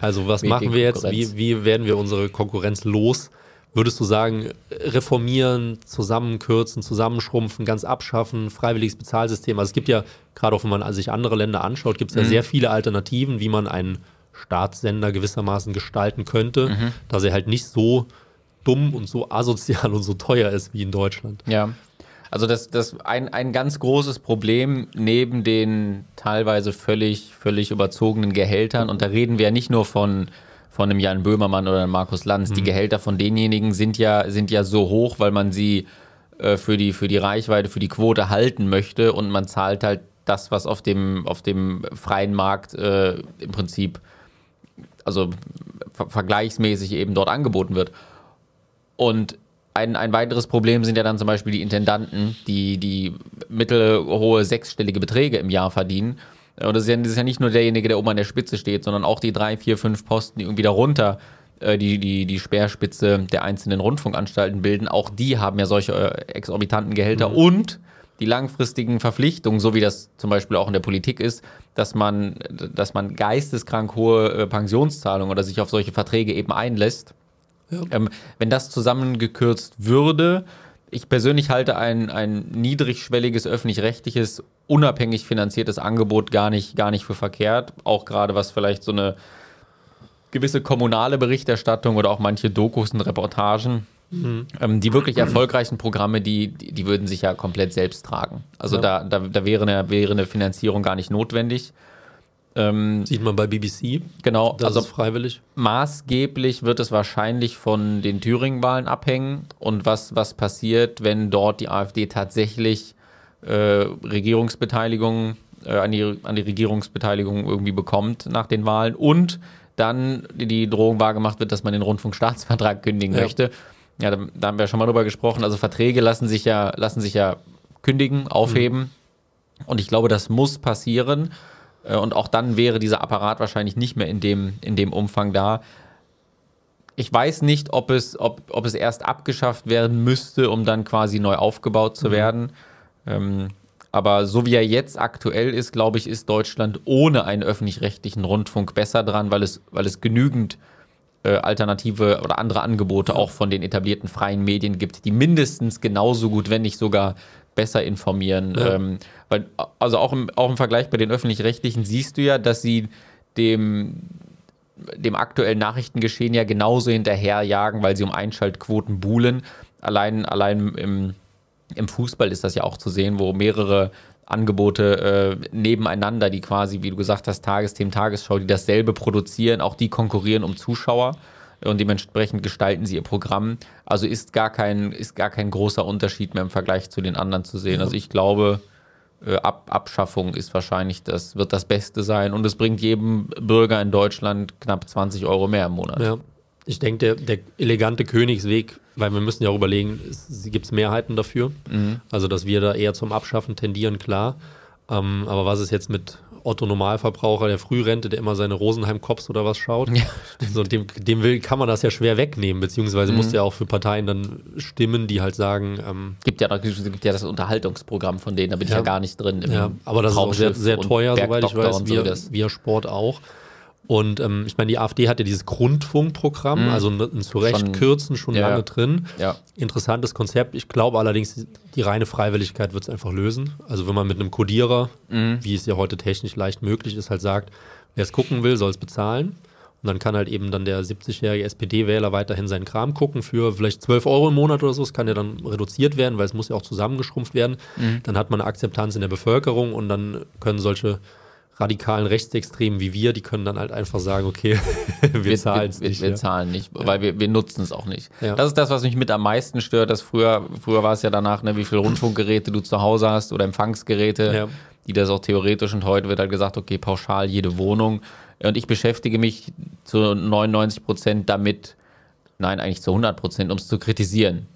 also was machen wir jetzt? Wie, wie werden wir unsere Konkurrenz los? Würdest du sagen, reformieren, zusammenkürzen, zusammenschrumpfen, ganz abschaffen, freiwilliges Bezahlsystem? Also es gibt ja, gerade auch wenn man sich andere Länder anschaut, gibt es ja mhm. sehr viele Alternativen, wie man einen Staatssender gewissermaßen gestalten könnte, mhm. dass er halt nicht so dumm und so asozial und so teuer ist wie in Deutschland. Ja. Also das, das ein,
ein ganz großes Problem neben den teilweise völlig, völlig überzogenen Gehältern, und da reden wir ja nicht nur von von einem Jan Böhmermann oder einem Markus Lanz. Mhm. Die Gehälter von denjenigen sind ja, sind ja so hoch, weil man sie äh, für, die, für die Reichweite, für die Quote halten möchte und man zahlt halt das, was auf dem, auf dem freien Markt äh, im Prinzip, also ver vergleichsmäßig eben dort angeboten wird. Und ein, ein weiteres Problem sind ja dann zum Beispiel die Intendanten, die, die mittelhohe sechsstellige Beträge im Jahr verdienen und das ist, ja, nicht nur derjenige, der oben an der Spitze steht, sondern auch die drei, vier, fünf Posten, die irgendwie darunter äh, die, die, die Speerspitze der einzelnen Rundfunkanstalten bilden, auch die haben ja solche äh, exorbitanten Gehälter mhm. und die langfristigen Verpflichtungen, so wie das zum Beispiel auch in der Politik ist, dass man, dass man geisteskrank hohe äh, Pensionszahlungen oder sich auf solche Verträge eben einlässt. Ja. Ähm, wenn das zusammengekürzt würde, ich persönlich halte ein, ein niedrigschwelliges, öffentlich-rechtliches, unabhängig finanziertes Angebot gar nicht, gar nicht für verkehrt. Auch gerade was vielleicht so eine gewisse kommunale Berichterstattung oder auch manche Dokus und Reportagen. Mhm. Ähm, die wirklich erfolgreichen Programme, die, die, die, würden sich ja komplett selbst tragen. Also ja. da, da, da wäre, eine, wäre eine Finanzierung gar nicht notwendig. Ähm, Sieht man bei BBC. Genau, das also ist freiwillig. Maßgeblich wird es wahrscheinlich von den Thüringen-Wahlen abhängen und was, was passiert, wenn dort die AfD tatsächlich äh, Regierungsbeteiligung äh, an, die, an die Regierungsbeteiligung irgendwie bekommt nach den Wahlen und dann die Drohung wahrgemacht wird, dass man den Rundfunkstaatsvertrag kündigen ja. möchte. Ja, da, da, haben wir schon mal drüber gesprochen. Also Verträge lassen sich ja, lassen sich ja kündigen, aufheben. Mhm. Und ich glaube, das muss passieren. Äh, und auch dann wäre dieser Apparat wahrscheinlich nicht mehr in dem, in dem Umfang da. Ich weiß nicht, ob es, ob, ob es erst abgeschafft werden müsste, um dann quasi neu aufgebaut zu mhm. werden. Ähm, aber so wie er jetzt aktuell ist, glaube ich, ist Deutschland ohne einen öffentlich-rechtlichen Rundfunk besser dran, weil es, weil es genügend äh, alternative oder andere Angebote auch von den etablierten freien Medien gibt, die mindestens genauso gut, wenn nicht sogar besser informieren. Ja. Ähm, weil, also auch im, auch im Vergleich bei den öffentlich-rechtlichen siehst du ja, dass sie dem, dem aktuellen Nachrichtengeschehen ja genauso hinterherjagen, weil sie um Einschaltquoten buhlen. Allein, allein im, im Fußball ist das ja auch zu sehen, wo mehrere Angebote äh, nebeneinander, die quasi, wie du gesagt hast, Tagesthemen, Tagesschau, die dasselbe produzieren, auch die konkurrieren um Zuschauer und dementsprechend gestalten sie ihr Programm. Also ist gar kein, ist gar kein großer Unterschied mehr im Vergleich zu den anderen zu sehen. Also ich glaube, äh, Ab Abschaffung ist wahrscheinlich das, wird das Beste sein und es bringt jedem
Bürger in Deutschland knapp 20 Euro mehr im Monat. Ja. Ich denke, der, der elegante Königsweg, weil wir müssen ja auch überlegen, gibt es Mehrheiten dafür? Mhm. Also, dass wir da eher zum Abschaffen tendieren, klar. Ähm, aber was ist jetzt mit Otto Normalverbraucher, der Frührente, der immer seine Rosenheim-Cops oder was schaut. Ja. Also dem, dem will, kann man das ja schwer wegnehmen, beziehungsweise mhm. muss ja auch für Parteien dann stimmen, die halt sagen. Ähm, gibt, ja, gibt ja das Unterhaltungsprogramm von denen, da bin ja, ich ja gar nicht drin. ja, aber das Traumschiff ist auch sehr, sehr teuer, soweit ich weiß, wie so Sport auch. Und ähm, ich meine, die AfD hat ja dieses Grundfunkprogramm, mhm. also ein, ein Zurechtkürzen schon, schon ja, lange drin. Ja. Interessantes Konzept. Ich glaube allerdings, die reine Freiwilligkeit wird es einfach lösen. Also wenn man mit einem Codierer, mhm. wie es ja heute technisch leicht möglich ist, halt sagt, wer es gucken will, soll es bezahlen. Und dann kann halt eben dann der 70-jährige SPD-Wähler weiterhin seinen Kram gucken für vielleicht 12 Euro im Monat oder so. Es kann ja dann reduziert werden, weil es muss ja auch zusammengeschrumpft werden. Mhm. Dann hat man eine Akzeptanz in der Bevölkerung und dann können solche radikalen Rechtsextremen wie wir, die können dann halt einfach sagen, okay, wir, zahlen es nicht. Wir, ja. zahlen nicht, weil ja. wir, wir nutzen es auch nicht. Ja.
Das ist das, was mich mit am meisten stört, dass früher, früher war es ja danach, ne, wie viele Rundfunkgeräte du zu Hause hast oder Empfangsgeräte, die das auch theoretisch und heute wird halt gesagt, okay, pauschal jede Wohnung. Und ich beschäftige mich zu 99 Prozent damit, nein, eigentlich zu 100 Prozent, um es zu kritisieren,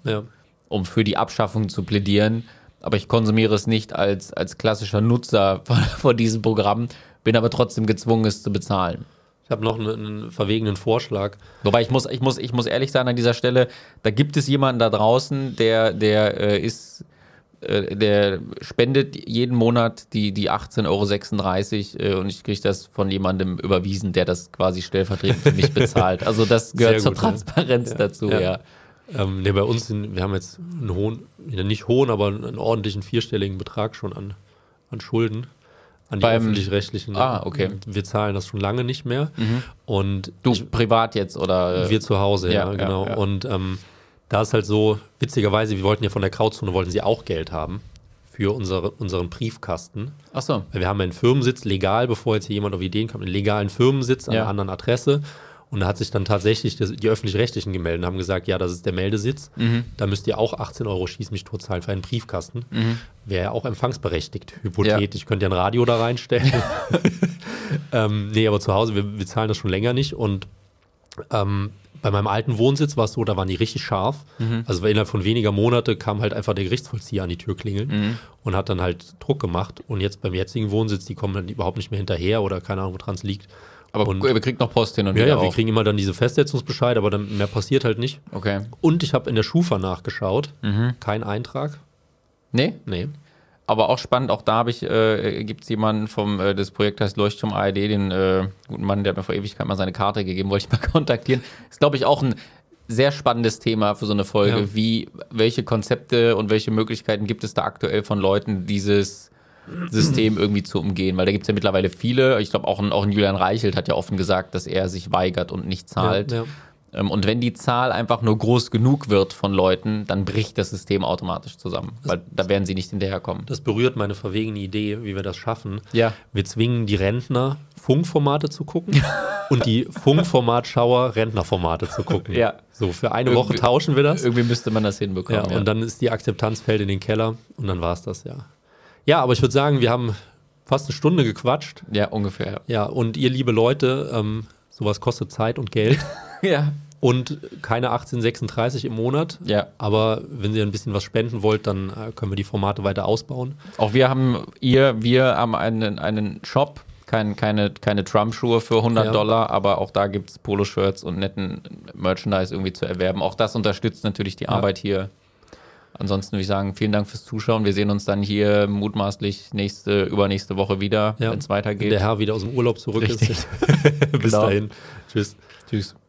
um für die Abschaffung zu plädieren aber ich konsumiere es nicht als, als klassischer Nutzer von, von diesem Programm, bin aber trotzdem gezwungen, es zu bezahlen. Ich habe noch einen, einen, verwegenen Vorschlag. Wobei ich muss, ich, muss, ich muss ehrlich sein an dieser Stelle, da gibt es jemanden da draußen, der, der äh, ist, äh, der spendet jeden Monat die, die 18,36 Euro äh, und ich kriege das von jemandem
überwiesen, der das quasi
stellvertretend für mich bezahlt. Also das gehört gut, zur Transparenz ja. dazu, ja. ja.
Ähm, nee, bei uns, sind, wir haben jetzt einen hohen, nicht hohen, aber einen ordentlichen vierstelligen Betrag schon an, an Schulden. An die öffentlich-rechtlichen. Ah, okay. Wir zahlen das schon lange nicht mehr. Mhm. Und du ich, privat jetzt oder? Wir zu Hause, ja, ja genau. Ja, ja. Und ähm, da ist halt so, witzigerweise, wir wollten ja von der Krauzone, wollten sie auch Geld haben für unsere, unseren Briefkasten. Ach so. Wir haben einen Firmensitz legal, bevor jetzt hier jemand auf Ideen kommt, einen legalen Firmensitz an einer anderen Adresse. Und da hat sich dann tatsächlich das, die Öffentlich-Rechtlichen gemeldet und haben gesagt, ja, das ist der Meldesitz, mhm. da müsst ihr auch 18 Euro schieß mich tot zahlen für einen Briefkasten. Mhm. Wäre ja auch empfangsberechtigt, hypothetisch. Ja. Könnt ihr ein Radio da reinstellen? ähm, nee, aber zu Hause, wir, wir, zahlen das schon länger nicht. Und ähm, bei meinem alten Wohnsitz war es so, da waren die richtig scharf. Mhm. Also innerhalb von weniger Monate kam halt einfach der Gerichtsvollzieher an die Tür klingeln mhm. und hat dann halt Druck gemacht. Und jetzt beim jetzigen Wohnsitz, die kommen dann überhaupt nicht mehr hinterher oder keine Ahnung, woran es liegt. Aber und, wir kriegen noch Post hin und ja, wieder. Ja, auch. wir kriegen immer dann diese Festsetzungsbescheid, aber dann mehr passiert halt nicht. Okay. Und ich habe in der Schufa nachgeschaut. Mhm. Kein Eintrag. Nee? Nee. Aber
auch spannend, auch da habe ich, äh, gibt es jemanden vom, äh, das Projekt heißt Leuchtturm ARD, den äh, guten Mann, der hat mir vor Ewigkeit mal seine Karte gegeben, wollte ich mal kontaktieren. Ist, glaube ich, auch ein sehr spannendes Thema für so eine Folge, ja. wie, welche Konzepte und welche Möglichkeiten gibt es da aktuell von Leuten, dieses System irgendwie zu umgehen, weil da gibt es ja mittlerweile viele. Ich glaube, auch, auch ein Julian Reichelt hat ja offen gesagt, dass er sich weigert und nicht zahlt. Ja, ja. Ähm, und wenn die Zahl einfach nur groß genug wird von Leuten, dann bricht das System automatisch zusammen, weil da werden sie nicht hinterherkommen.
Das berührt meine verwegene Idee, wie wir das schaffen. Ja. Wir zwingen die Rentner, Funkformate zu gucken und die Funkformatschauer, Rentnerformate zu gucken. Ja. So, für eine irgendwie, Woche tauschen wir das. Irgendwie müsste man das hinbekommen. Ja, und dann ist die Akzeptanz fällt in den Keller und dann war es das, ja. Ja, aber ich würde sagen, wir haben fast eine Stunde gequatscht. Ja, ungefähr. Ja, und ihr liebe Leute, ähm, sowas kostet Zeit und Geld. ja. Und keine 1836 im Monat. Ja. Aber wenn ihr ein bisschen was spenden wollt, dann äh, können wir die Formate weiter ausbauen.
Auch wir haben, ihr, wir haben einen, einen Shop, kein, keine, keine Trump-Schuhe für 100 ja. Dollar, aber auch da gibt es Poloshirts und netten Merchandise irgendwie zu erwerben. Auch das unterstützt natürlich die ja. Arbeit hier. Ansonsten würde ich sagen, vielen Dank fürs Zuschauen. Wir sehen uns dann hier mutmaßlich nächste, übernächste Woche wieder, ja. wenn es weitergeht. Wenn der Herr wieder aus dem Urlaub zurück Richtig. ist.
Bis genau. dahin. Tschüss. Tschüss.